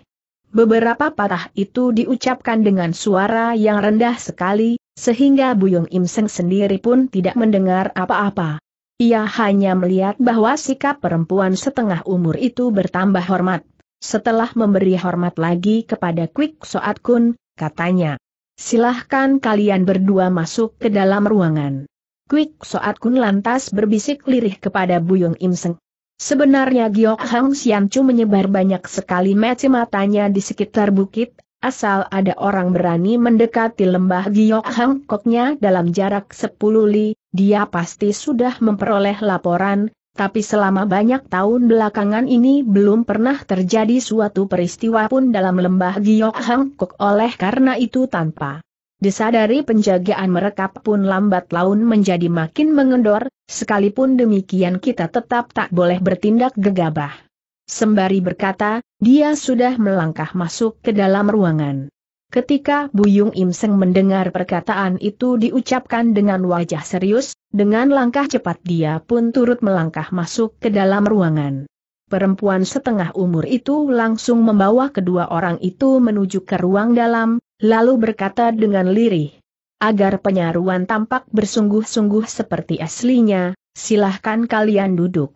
S1: Beberapa patah itu diucapkan dengan suara yang rendah sekali, sehingga Buyung Im Seng sendiri pun tidak mendengar apa-apa. Ia hanya melihat bahwa sikap perempuan setengah umur itu bertambah hormat. Setelah memberi hormat lagi kepada Quick Soat Kun, katanya, silahkan kalian berdua masuk ke dalam ruangan. Quick Soat Kun lantas berbisik lirih kepada Buyung Im Seng. Sebenarnya Giok Hang Chu menyebar banyak sekali meci matanya di sekitar bukit Asal ada orang berani mendekati lembah Giok Hangkoknya dalam jarak 10 li, dia pasti sudah memperoleh laporan, tapi selama banyak tahun belakangan ini belum pernah terjadi suatu peristiwa pun dalam lembah Giok Hangkok oleh karena itu tanpa disadari penjagaan mereka pun lambat laun menjadi makin mengendor, sekalipun demikian kita tetap tak boleh bertindak gegabah. Sembari berkata, dia sudah melangkah masuk ke dalam ruangan. Ketika Buyung Imseng mendengar perkataan itu diucapkan dengan wajah serius, dengan langkah cepat dia pun turut melangkah masuk ke dalam ruangan. Perempuan setengah umur itu langsung membawa kedua orang itu menuju ke ruang dalam, lalu berkata dengan lirih. Agar penyaruan tampak bersungguh-sungguh seperti aslinya, silahkan kalian duduk.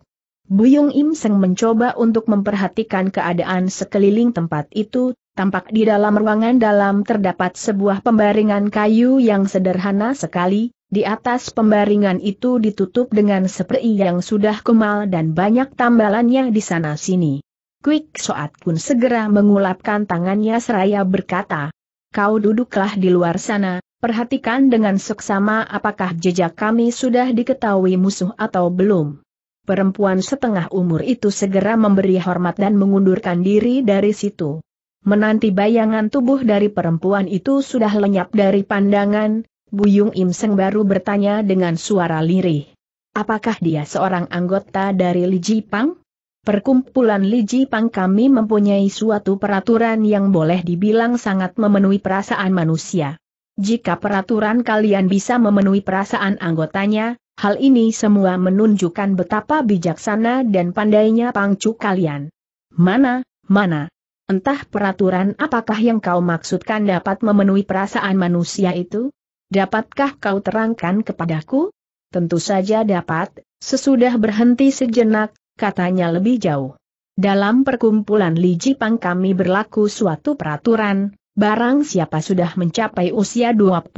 S1: Buyung Im Seng mencoba untuk memperhatikan keadaan sekeliling tempat itu, tampak di dalam ruangan dalam terdapat sebuah pembaringan kayu yang sederhana sekali, di atas pembaringan itu ditutup dengan seprei yang sudah kemal dan banyak tambalannya di sana-sini. Quick Soat pun segera mengulapkan tangannya seraya berkata, Kau duduklah di luar sana, perhatikan dengan seksama apakah jejak kami sudah diketahui musuh atau belum. Perempuan setengah umur itu segera memberi hormat dan mengundurkan diri dari situ. Menanti bayangan tubuh dari perempuan itu sudah lenyap dari pandangan, Buyung Im baru bertanya dengan suara lirih. Apakah dia seorang anggota dari Li Jipang? Perkumpulan Li Jipang kami mempunyai suatu peraturan yang boleh dibilang sangat memenuhi perasaan manusia. Jika peraturan kalian bisa memenuhi perasaan anggotanya, Hal ini semua menunjukkan betapa bijaksana dan pandainya pangcu kalian. Mana, mana. Entah peraturan apakah yang kau maksudkan dapat memenuhi perasaan manusia itu? Dapatkah kau terangkan kepadaku? Tentu saja dapat, sesudah berhenti sejenak, katanya lebih jauh. Dalam perkumpulan Li Jipang kami berlaku suatu peraturan, Barang siapa sudah mencapai usia 25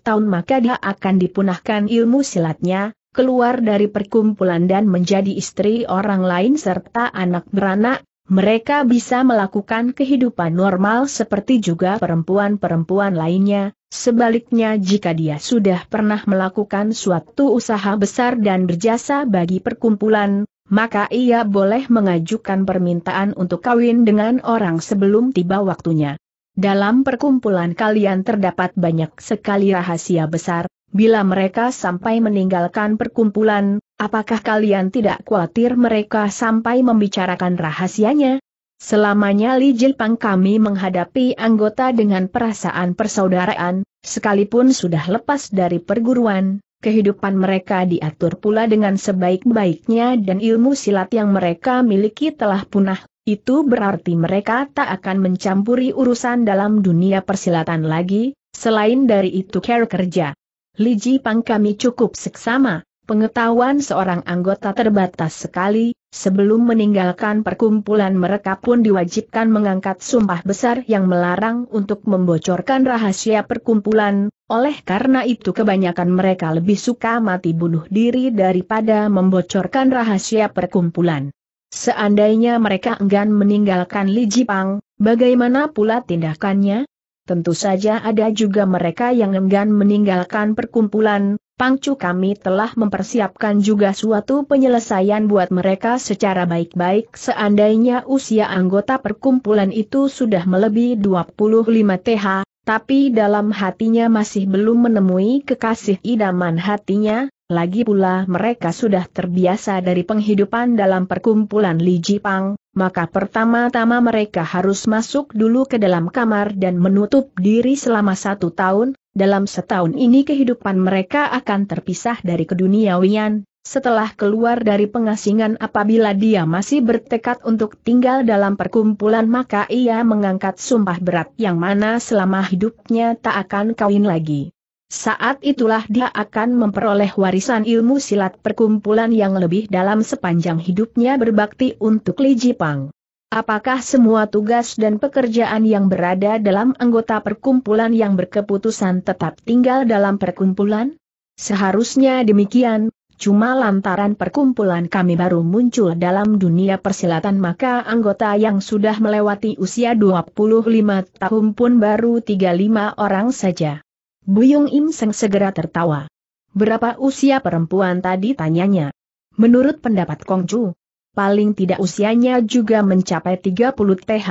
S1: tahun maka dia akan dipunahkan ilmu silatnya, keluar dari perkumpulan dan menjadi istri orang lain serta anak beranak, mereka bisa melakukan kehidupan normal seperti juga perempuan-perempuan lainnya, sebaliknya jika dia sudah pernah melakukan suatu usaha besar dan berjasa bagi perkumpulan, maka ia boleh mengajukan permintaan untuk kawin dengan orang sebelum tiba waktunya. Dalam perkumpulan kalian terdapat banyak sekali rahasia besar, bila mereka sampai meninggalkan perkumpulan, apakah kalian tidak khawatir mereka sampai membicarakan rahasianya? Selamanya Li Jilpang kami menghadapi anggota dengan perasaan persaudaraan, sekalipun sudah lepas dari perguruan, kehidupan mereka diatur pula dengan sebaik-baiknya dan ilmu silat yang mereka miliki telah punah, itu berarti mereka tak akan mencampuri urusan dalam dunia persilatan lagi, selain dari itu care kerja. Li Jipang kami cukup seksama, pengetahuan seorang anggota terbatas sekali, sebelum meninggalkan perkumpulan mereka pun diwajibkan mengangkat sumpah besar yang melarang untuk membocorkan rahasia perkumpulan, oleh karena itu kebanyakan mereka lebih suka mati bunuh diri daripada membocorkan rahasia perkumpulan. Seandainya mereka enggan meninggalkan Li Jipang, bagaimana pula tindakannya? Tentu saja ada juga mereka yang enggan meninggalkan perkumpulan, Pangcu kami telah mempersiapkan juga suatu penyelesaian buat mereka secara baik-baik seandainya usia anggota perkumpulan itu sudah melebihi 25 TH, tapi dalam hatinya masih belum menemui kekasih idaman hatinya, lagi pula mereka sudah terbiasa dari penghidupan dalam perkumpulan Li Jipang, maka pertama-tama mereka harus masuk dulu ke dalam kamar dan menutup diri selama satu tahun, dalam setahun ini kehidupan mereka akan terpisah dari keduniawian, setelah keluar dari pengasingan apabila dia masih bertekad untuk tinggal dalam perkumpulan maka ia mengangkat sumpah berat yang mana selama hidupnya tak akan kawin lagi. Saat itulah dia akan memperoleh warisan ilmu silat perkumpulan yang lebih dalam sepanjang hidupnya berbakti untuk Li Jipang. Apakah semua tugas dan pekerjaan yang berada dalam anggota perkumpulan yang berkeputusan tetap tinggal dalam perkumpulan? Seharusnya demikian, cuma lantaran perkumpulan kami baru muncul dalam dunia persilatan maka anggota yang sudah melewati usia 25 tahun pun baru 35 orang saja. Buyung Im Seng segera tertawa. Berapa usia perempuan tadi tanyanya? Menurut pendapat Kong Ju, paling tidak usianya juga mencapai 30 TH.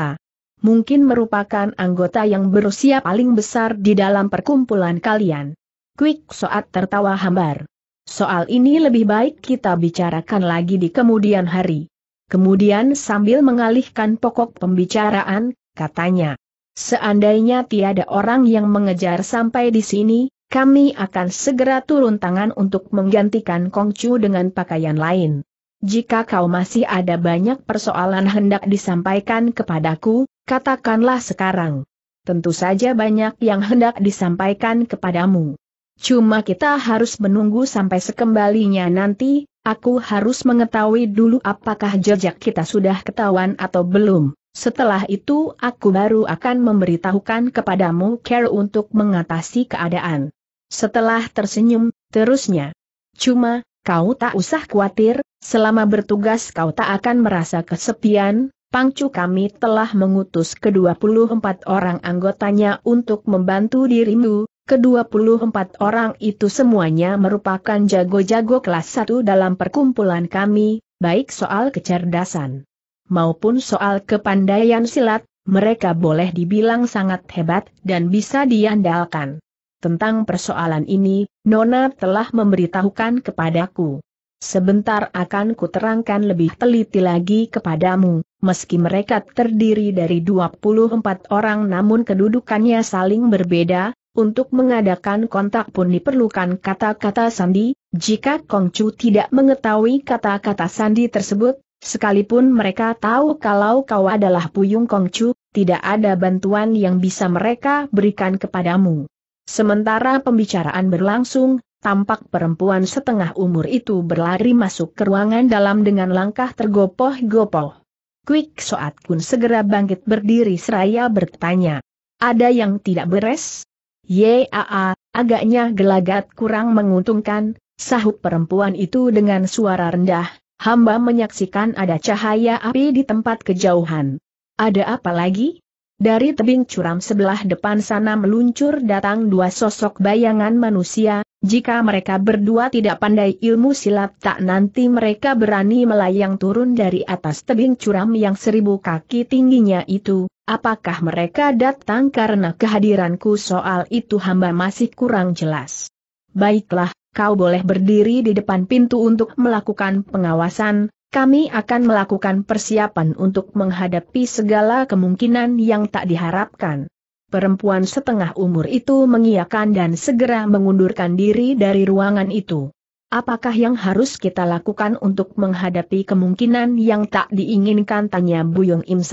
S1: Mungkin merupakan anggota yang berusia paling besar di dalam perkumpulan kalian. Quick saat tertawa hambar. Soal ini lebih baik kita bicarakan lagi di kemudian hari. Kemudian sambil mengalihkan pokok pembicaraan, katanya. Seandainya tiada orang yang mengejar sampai di sini, kami akan segera turun tangan untuk menggantikan Kongcu dengan pakaian lain. Jika kau masih ada banyak persoalan hendak disampaikan kepadaku, katakanlah sekarang. Tentu saja banyak yang hendak disampaikan kepadamu. Cuma kita harus menunggu sampai sekembalinya nanti, aku harus mengetahui dulu apakah jejak kita sudah ketahuan atau belum. Setelah itu aku baru akan memberitahukan kepadamu care untuk mengatasi keadaan. Setelah tersenyum, terusnya. Cuma, kau tak usah khawatir, selama bertugas kau tak akan merasa kesepian, pangcu kami telah mengutus ke-24 orang anggotanya untuk membantu dirimu, ke-24 orang itu semuanya merupakan jago-jago kelas 1 dalam perkumpulan kami, baik soal kecerdasan maupun soal kepandaian silat, mereka boleh dibilang sangat hebat dan bisa diandalkan. Tentang persoalan ini, Nona telah memberitahukan kepadaku. Sebentar akan kuterangkan lebih teliti lagi kepadamu, meski mereka terdiri dari 24 orang namun kedudukannya saling berbeda, untuk mengadakan kontak pun diperlukan kata-kata sandi, jika Kongcu tidak mengetahui kata-kata sandi tersebut, Sekalipun mereka tahu kalau kau adalah Puyung Kongcu, tidak ada bantuan yang bisa mereka berikan kepadamu. Sementara pembicaraan berlangsung, tampak perempuan setengah umur itu berlari masuk ke ruangan dalam dengan langkah tergopoh-gopoh. Quick Soat Kun segera bangkit berdiri seraya bertanya. Ada yang tidak beres? Yaa, agaknya gelagat kurang menguntungkan, sahut perempuan itu dengan suara rendah, hamba menyaksikan ada cahaya api di tempat kejauhan. Ada apa lagi? Dari tebing curam sebelah depan sana meluncur datang dua sosok bayangan manusia, jika mereka berdua tidak pandai ilmu silat tak nanti mereka berani melayang turun dari atas tebing curam yang seribu kaki tingginya itu, apakah mereka datang karena kehadiranku soal itu hamba masih kurang jelas. Baiklah, kau boleh berdiri di depan pintu untuk melakukan pengawasan, kami akan melakukan persiapan untuk menghadapi segala kemungkinan yang tak diharapkan. Perempuan setengah umur itu mengiyakan dan segera mengundurkan diri dari ruangan itu. Apakah yang harus kita lakukan untuk menghadapi kemungkinan yang tak diinginkan tanya Buyong Im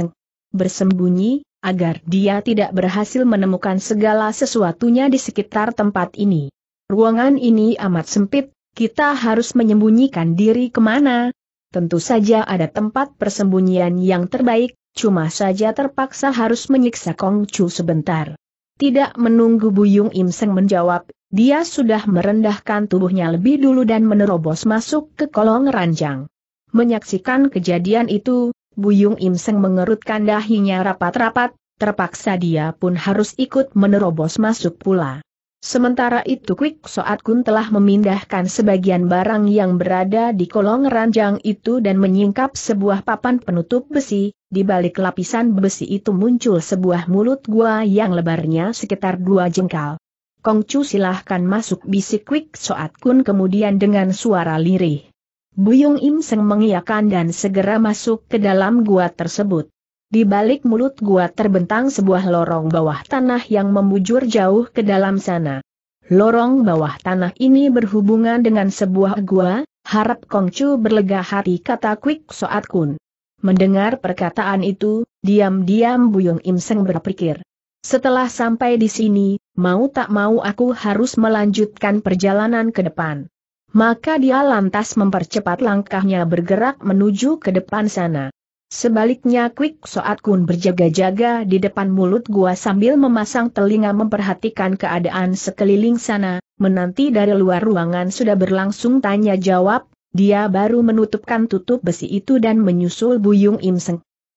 S1: Bersembunyi, agar dia tidak berhasil menemukan segala sesuatunya di sekitar tempat ini. Ruangan ini amat sempit, kita harus menyembunyikan diri kemana? Tentu saja ada tempat persembunyian yang terbaik, cuma saja terpaksa harus menyiksa Kong Chu sebentar. Tidak menunggu Buyung Im Seng menjawab, dia sudah merendahkan tubuhnya lebih dulu dan menerobos masuk ke kolong ranjang. Menyaksikan kejadian itu, Buyung Im Seng mengerutkan dahinya rapat-rapat, terpaksa dia pun harus ikut menerobos masuk pula. Sementara itu Quick Soat Kun telah memindahkan sebagian barang yang berada di kolong ranjang itu dan menyingkap sebuah papan penutup besi, di balik lapisan besi itu muncul sebuah mulut gua yang lebarnya sekitar dua jengkal. Kongcu silahkan masuk bisik Quick Soat Kun kemudian dengan suara lirih. Buyung Im Seng mengiakan dan segera masuk ke dalam gua tersebut. Di balik mulut gua terbentang sebuah lorong bawah tanah yang membujur jauh ke dalam sana. Lorong bawah tanah ini berhubungan dengan sebuah gua, harap Kongcu berlega hati kata Quick Soat Kun. Mendengar perkataan itu, diam-diam Buyung Im Seng berpikir. Setelah sampai di sini, mau tak mau aku harus melanjutkan perjalanan ke depan. Maka dia lantas mempercepat langkahnya bergerak menuju ke depan sana. Sebaliknya Quick Soat Kun berjaga-jaga di depan mulut gua sambil memasang telinga memperhatikan keadaan sekeliling sana, menanti dari luar ruangan sudah berlangsung tanya jawab, dia baru menutupkan tutup besi itu dan menyusul Buyung Im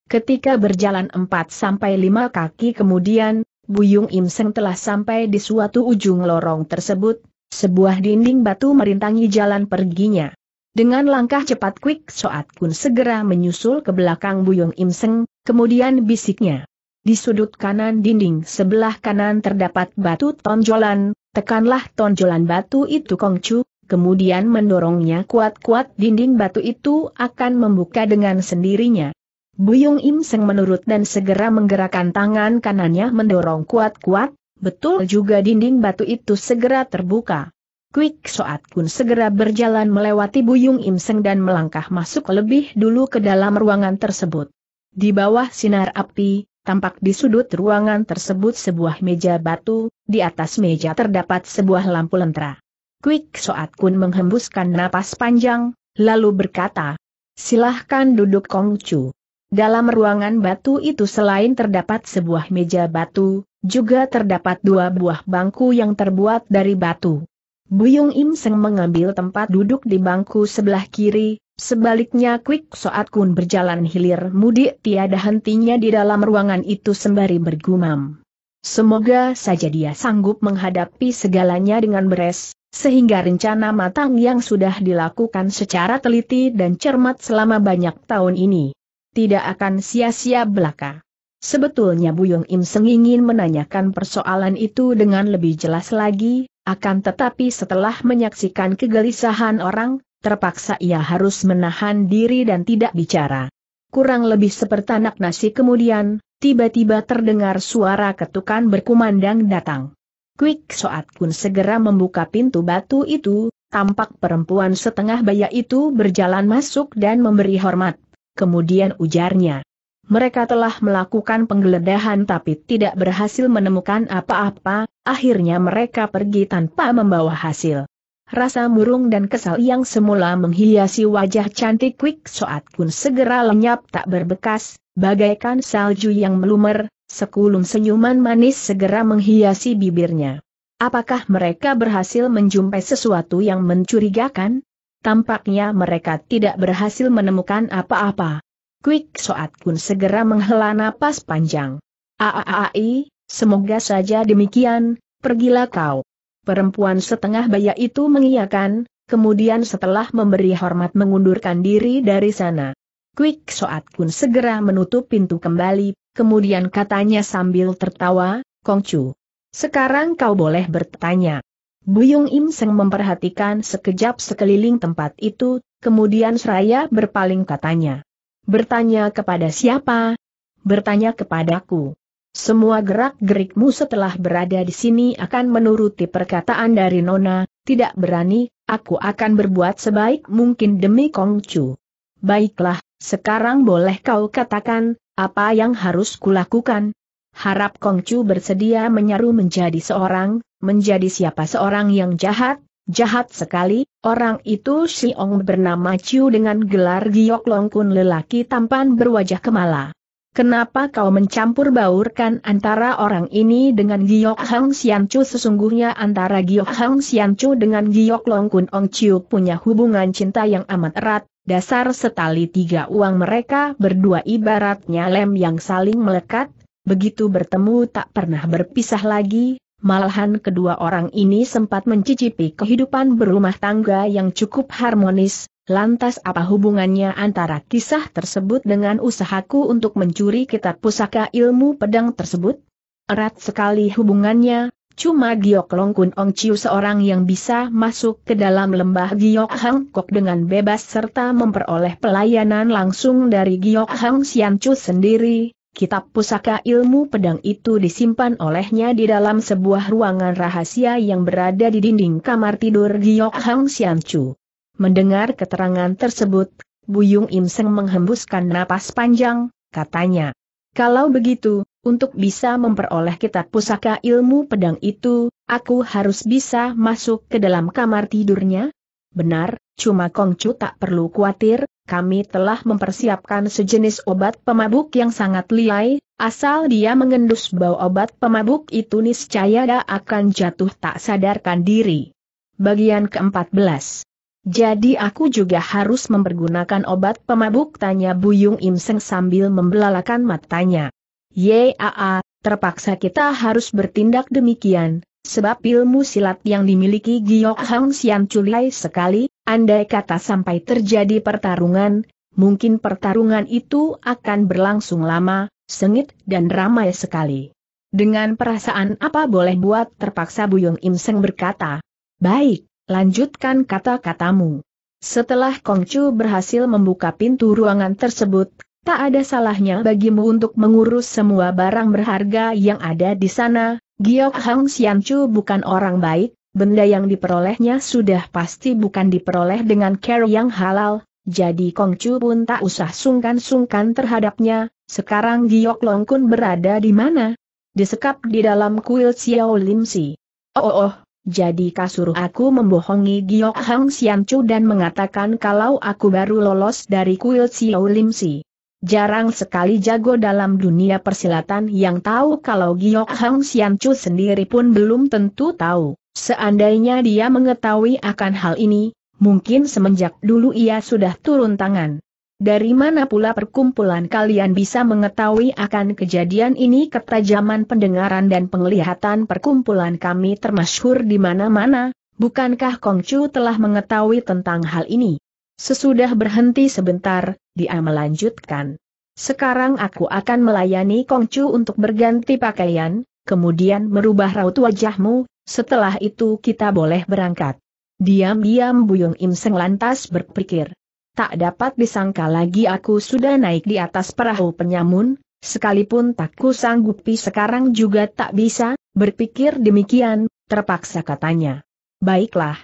S1: Ketika berjalan 4 sampai 5 kaki kemudian, Buyung Im telah sampai di suatu ujung lorong tersebut, sebuah dinding batu merintangi jalan perginya. Dengan langkah cepat Quick Soat Kun segera menyusul ke belakang Buyung Im Seng, kemudian bisiknya. Di sudut kanan dinding sebelah kanan terdapat batu tonjolan, tekanlah tonjolan batu itu Kongcu, kemudian mendorongnya kuat-kuat dinding batu itu akan membuka dengan sendirinya. Buyung Im Seng menurut dan segera menggerakkan tangan kanannya mendorong kuat-kuat, betul juga dinding batu itu segera terbuka. Quick Soat Kun segera berjalan melewati Buyung Im dan melangkah masuk lebih dulu ke dalam ruangan tersebut. Di bawah sinar api, tampak di sudut ruangan tersebut sebuah meja batu, di atas meja terdapat sebuah lampu lentera. Quick Soat Kun menghembuskan napas panjang, lalu berkata, Silahkan duduk Kong Chu. Dalam ruangan batu itu selain terdapat sebuah meja batu, juga terdapat dua buah bangku yang terbuat dari batu. Buyung Im Seng mengambil tempat duduk di bangku sebelah kiri, sebaliknya Kwik Soat Kun berjalan hilir mudik tiada hentinya di dalam ruangan itu sembari bergumam. Semoga saja dia sanggup menghadapi segalanya dengan beres, sehingga rencana matang yang sudah dilakukan secara teliti dan cermat selama banyak tahun ini tidak akan sia-sia belaka. Sebetulnya Buyung Im Seng ingin menanyakan persoalan itu dengan lebih jelas lagi, akan tetapi setelah menyaksikan kegelisahan orang, terpaksa ia harus menahan diri dan tidak bicara. Kurang lebih seperti sepertanak nasi kemudian, tiba-tiba terdengar suara ketukan berkumandang datang. Quick Soat Kun segera membuka pintu batu itu, tampak perempuan setengah baya itu berjalan masuk dan memberi hormat. Kemudian ujarnya, mereka telah melakukan penggeledahan tapi tidak berhasil menemukan apa-apa, akhirnya mereka pergi tanpa membawa hasil. Rasa murung dan kesal yang semula menghiasi wajah cantik Quick Soat Kun segera lenyap tak berbekas, bagaikan salju yang melumer, sekulum senyuman manis segera menghiasi bibirnya. Apakah mereka berhasil menjumpai sesuatu yang mencurigakan? Tampaknya mereka tidak berhasil menemukan apa-apa. Quick Soat Kun segera menghela napas panjang. Aaai, semoga saja demikian, pergilah kau. Perempuan setengah baya itu mengiyakan, kemudian setelah memberi hormat mengundurkan diri dari sana. Quick Soat Kun segera menutup pintu kembali, kemudian katanya sambil tertawa, Kongcu. Sekarang kau boleh bertanya. Buyung Im Seng memperhatikan sekejap sekeliling tempat itu, kemudian seraya berpaling katanya. Bertanya kepada siapa? Bertanya kepadaku. Semua gerak-gerikmu setelah berada di sini akan menuruti perkataan dari Nona, tidak berani, aku akan berbuat sebaik mungkin demi Kongcu. Baiklah, sekarang boleh kau katakan, apa yang harus kulakukan? Harap Kongcu bersedia menyaru menjadi seorang, menjadi siapa seorang yang jahat, Jahat sekali, orang itu si ong bernama Ciu dengan gelar Giok long kun lelaki tampan berwajah kemala. Kenapa kau mencampur baurkan antara orang ini dengan Giok Hang Siancu sesungguhnya antara Giok Hang Siancu dengan Giok Long Kun Ong Chiu punya hubungan cinta yang amat erat, dasar setali tiga uang mereka berdua ibaratnya lem yang saling melekat, begitu bertemu tak pernah berpisah lagi, Malahan kedua orang ini sempat mencicipi kehidupan berumah tangga yang cukup harmonis, lantas apa hubungannya antara kisah tersebut dengan usahaku untuk mencuri kitab pusaka ilmu pedang tersebut? Erat sekali hubungannya, cuma Giok Long Kun Ong Chiu seorang yang bisa masuk ke dalam lembah Giok Hang Kok dengan bebas serta memperoleh pelayanan langsung dari Giok Hang Sian Chu sendiri, Kitab pusaka ilmu pedang itu disimpan olehnya di dalam sebuah ruangan rahasia yang berada di dinding kamar tidur Giok Hang Sian Chu. Mendengar keterangan tersebut, Buyung Im Seng menghembuskan napas panjang, katanya. Kalau begitu, untuk bisa memperoleh kitab pusaka ilmu pedang itu, aku harus bisa masuk ke dalam kamar tidurnya? Benar, cuma Kongcu tak perlu khawatir, kami telah mempersiapkan sejenis obat pemabuk yang sangat liai, asal dia mengendus bau obat pemabuk itu niscaya dia akan jatuh tak sadarkan diri. Bagian ke-14 Jadi aku juga harus mempergunakan obat pemabuk tanya Buyung Imseng sambil membelalakan matanya. Yaa, terpaksa kita harus bertindak demikian, sebab ilmu silat yang dimiliki Giyok Hang Sian Chulai sekali, Andai kata sampai terjadi pertarungan, mungkin pertarungan itu akan berlangsung lama, sengit dan ramai sekali. Dengan perasaan apa boleh buat terpaksa Buyung Im Seng berkata, Baik, lanjutkan kata-katamu. Setelah Kong Chu berhasil membuka pintu ruangan tersebut, tak ada salahnya bagimu untuk mengurus semua barang berharga yang ada di sana, Giok Hang Chu bukan orang baik, benda yang diperolehnya sudah pasti bukan diperoleh dengan care yang halal, jadi Kongcu pun tak usah sungkan-sungkan terhadapnya, sekarang Giok Longkun berada di mana? Disekap di dalam kuil Xiao Lim Si. Oh oh oh, jadi kasur aku membohongi Giok Hang Chu dan mengatakan kalau aku baru lolos dari kuil Xiao Lim Si. Jarang sekali jago dalam dunia persilatan yang tahu kalau Giok Hang Chu sendiri pun belum tentu tahu. Seandainya dia mengetahui akan hal ini, mungkin semenjak dulu ia sudah turun tangan. Dari mana pula perkumpulan kalian bisa mengetahui akan kejadian ini ketajaman pendengaran dan penglihatan perkumpulan kami termasyhur di mana-mana, bukankah Kongcu telah mengetahui tentang hal ini? Sesudah berhenti sebentar, dia melanjutkan. Sekarang aku akan melayani Kongcu untuk berganti pakaian, kemudian merubah raut wajahmu, setelah itu kita boleh berangkat. Diam-diam Buyung Im Seng lantas berpikir. Tak dapat disangka lagi aku sudah naik di atas perahu penyamun, sekalipun tak kusanggupi sekarang juga tak bisa, berpikir demikian, terpaksa katanya. Baiklah.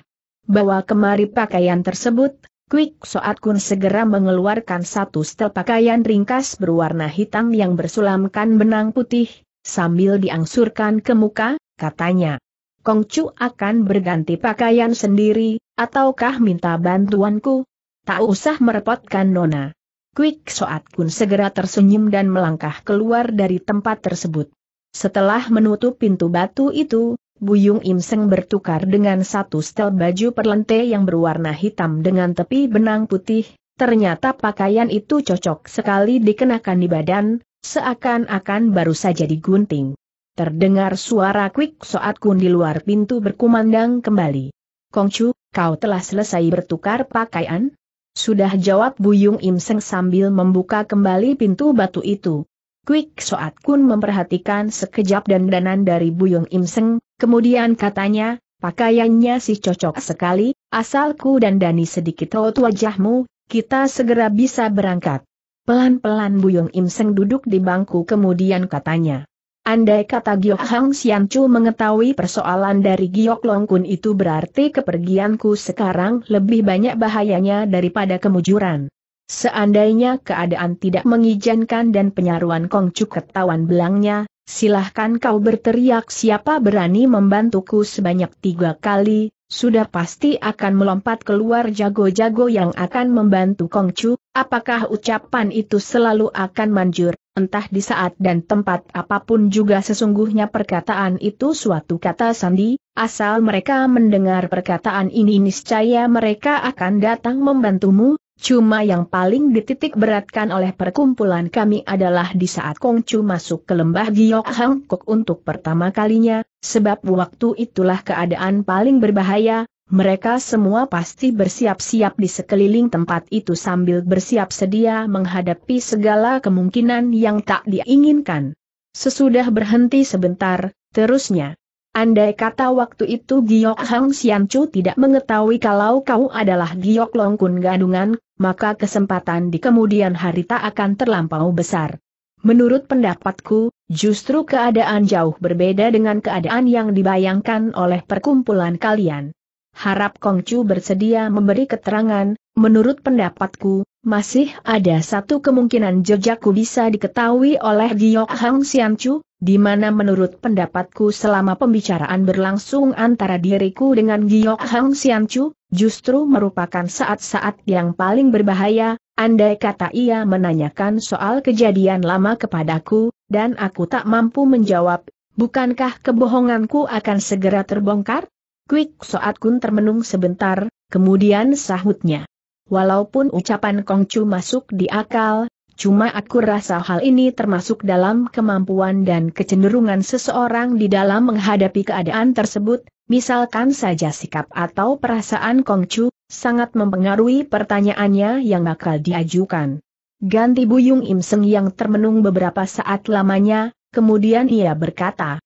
S1: Bawa kemari pakaian tersebut, Quick Soat Kun segera mengeluarkan satu setel pakaian ringkas berwarna hitam yang bersulamkan benang putih, sambil diangsurkan ke muka, katanya. Kongcu akan berganti pakaian sendiri, ataukah minta bantuanku? Tak usah merepotkan Nona. Quick Soat Kun segera tersenyum dan melangkah keluar dari tempat tersebut. Setelah menutup pintu batu itu, Buyung Imseng bertukar dengan satu setel baju perlente yang berwarna hitam dengan tepi benang putih, ternyata pakaian itu cocok sekali dikenakan di badan, seakan-akan baru saja digunting. Terdengar suara Quick saat Kun di luar pintu berkumandang kembali. Kongcu, kau telah selesai bertukar pakaian? Sudah jawab Buyung Im sambil membuka kembali pintu batu itu. Quick Soat Kun memperhatikan sekejap dandanan dari Buyung Im kemudian katanya, Pakaiannya sih cocok sekali, asalku dan Dani sedikit hot wajahmu, kita segera bisa berangkat. Pelan-pelan Buyung Im Seng duduk di bangku kemudian katanya. Andai kata Giok Hang Sian Chu mengetahui persoalan dari Giok Long Kun itu berarti kepergianku sekarang lebih banyak bahayanya daripada kemujuran. Seandainya keadaan tidak mengizinkan dan penyaruan Kong Chu ketahuan belangnya, silahkan kau berteriak siapa berani membantuku sebanyak tiga kali, sudah pasti akan melompat keluar jago-jago yang akan membantu Kongcu, apakah ucapan itu selalu akan manjur, entah di saat dan tempat apapun juga sesungguhnya perkataan itu suatu kata sandi, asal mereka mendengar perkataan ini niscaya mereka akan datang membantumu, cuma yang paling dititik beratkan oleh perkumpulan kami adalah di saat Kongcu masuk ke lembah Giok Hangkok untuk pertama kalinya, sebab waktu itulah keadaan paling berbahaya, mereka semua pasti bersiap-siap di sekeliling tempat itu sambil bersiap sedia menghadapi segala kemungkinan yang tak diinginkan. Sesudah berhenti sebentar, terusnya. Andai kata waktu itu Giok Hang Chu tidak mengetahui kalau kau adalah Giok Longkun Gadungan, maka kesempatan di kemudian hari tak akan terlampau besar. Menurut pendapatku, Justru keadaan jauh berbeda dengan keadaan yang dibayangkan oleh perkumpulan kalian. Harap Kongcu bersedia memberi keterangan, menurut pendapatku, masih ada satu kemungkinan jejakku bisa diketahui oleh Giok Hang Siancu, di mana menurut pendapatku selama pembicaraan berlangsung antara diriku dengan Giok Hang Siancu, justru merupakan saat-saat yang paling berbahaya, andai kata ia menanyakan soal kejadian lama kepadaku, dan aku tak mampu menjawab, bukankah kebohonganku akan segera terbongkar? Quick Soat Kun termenung sebentar, kemudian sahutnya. Walaupun ucapan Kongcu masuk di akal, cuma aku rasa hal ini termasuk dalam kemampuan dan kecenderungan seseorang di dalam menghadapi keadaan tersebut, misalkan saja sikap atau perasaan Kongcu, sangat mempengaruhi pertanyaannya yang bakal diajukan. Ganti Buyung Im Seng yang termenung beberapa saat lamanya, kemudian ia berkata.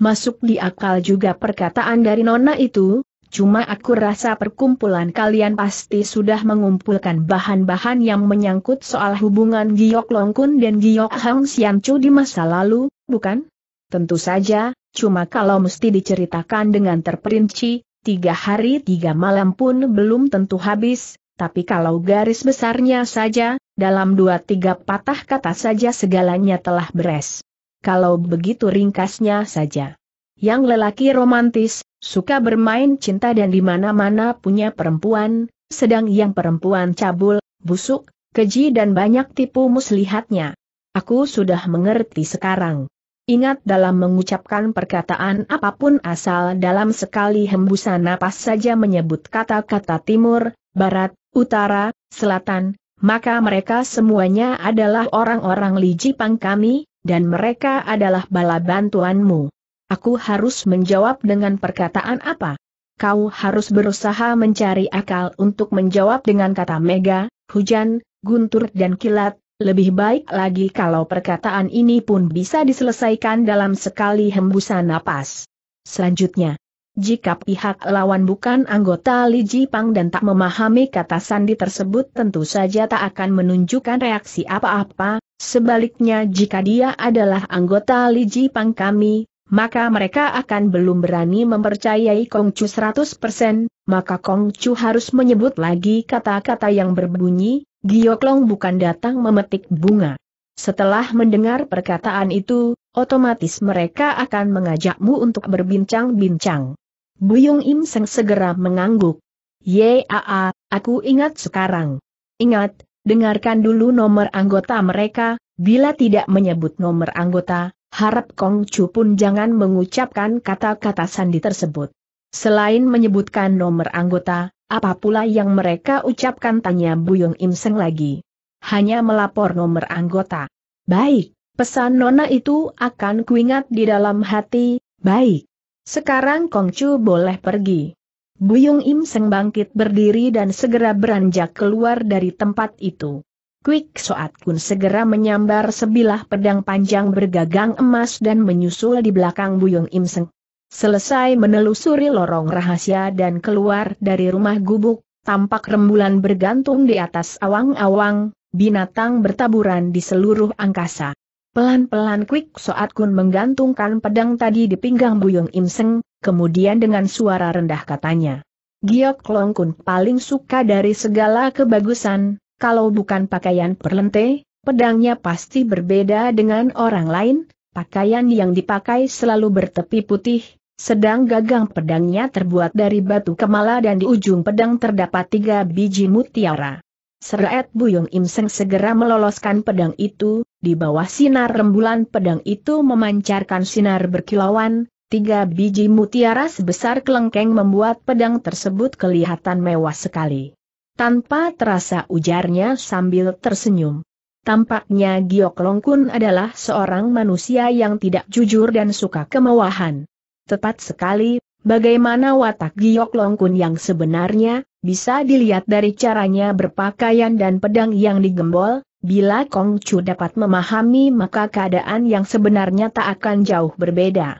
S1: Masuk di akal juga perkataan dari Nona itu, cuma aku rasa perkumpulan kalian pasti sudah mengumpulkan bahan-bahan yang menyangkut soal hubungan Giok Longkun dan Giok Hang Chu di masa lalu, bukan? Tentu saja, cuma kalau mesti diceritakan dengan terperinci, tiga hari tiga malam pun belum tentu habis, tapi kalau garis besarnya saja, dalam dua tiga patah kata saja segalanya telah beres. Kalau begitu ringkasnya saja. Yang lelaki romantis, suka bermain cinta dan di mana-mana punya perempuan, sedang yang perempuan cabul, busuk, keji dan banyak tipu muslihatnya. Aku sudah mengerti sekarang. Ingat dalam mengucapkan perkataan apapun asal dalam sekali hembusan napas saja menyebut kata-kata timur, barat, utara, selatan, maka mereka semuanya adalah orang-orang Li Jipang kami, dan mereka adalah bala bantuanmu. Aku harus menjawab dengan perkataan apa? Kau harus berusaha mencari akal untuk menjawab dengan kata mega, hujan, guntur dan kilat, lebih baik lagi kalau perkataan ini pun bisa diselesaikan dalam sekali hembusan napas. Selanjutnya, jika pihak lawan bukan anggota Li Jipang dan tak memahami kata sandi tersebut tentu saja tak akan menunjukkan reaksi apa-apa, sebaliknya jika dia adalah anggota Li Jipang kami, maka mereka akan belum berani mempercayai Kongcu Chu 100%, maka Kongcu harus menyebut lagi kata-kata yang berbunyi, Gioklong bukan datang memetik bunga. Setelah mendengar perkataan itu, otomatis mereka akan mengajakmu untuk berbincang-bincang. Buyung Im Seng segera mengangguk. Yaa, aku ingat sekarang. Ingat, dengarkan dulu nomor anggota mereka, bila tidak menyebut nomor anggota, harap Kong Chu pun jangan mengucapkan kata-kata sandi tersebut. Selain menyebutkan nomor anggota, apa pula yang mereka ucapkan tanya Buyung Im Seng lagi. Hanya melapor nomor anggota. Baik, pesan Nona itu akan kuingat di dalam hati, baik. Sekarang Kongcu boleh pergi. Buyung Im Seng bangkit berdiri dan segera beranjak keluar dari tempat itu. Quick Soat Kun segera menyambar sebilah pedang panjang bergagang emas dan menyusul di belakang Buyung Im Seng. Selesai menelusuri lorong rahasia dan keluar dari rumah gubuk, tampak rembulan bergantung di atas awang-awang, binatang bertaburan di seluruh angkasa. Pelan-pelan Quick Soat Kun menggantungkan pedang tadi di pinggang Buyung Im Seng, kemudian dengan suara rendah katanya. Giok Long Kun paling suka dari segala kebagusan, kalau bukan pakaian perlente, pedangnya pasti berbeda dengan orang lain, pakaian yang dipakai selalu bertepi putih, sedang gagang pedangnya terbuat dari batu kemala dan di ujung pedang terdapat tiga biji mutiara. Seret Buyung Im Seng segera meloloskan pedang itu, di bawah sinar rembulan pedang itu memancarkan sinar berkilauan, tiga biji mutiara sebesar kelengkeng membuat pedang tersebut kelihatan mewah sekali. Tanpa terasa ujarnya sambil tersenyum. Tampaknya Giok Longkun adalah seorang manusia yang tidak jujur dan suka kemewahan. Tepat sekali, bagaimana watak Giok Longkun yang sebenarnya, bisa dilihat dari caranya berpakaian dan pedang yang digembol, Bila Kong Chu dapat memahami maka keadaan yang sebenarnya tak akan jauh berbeda.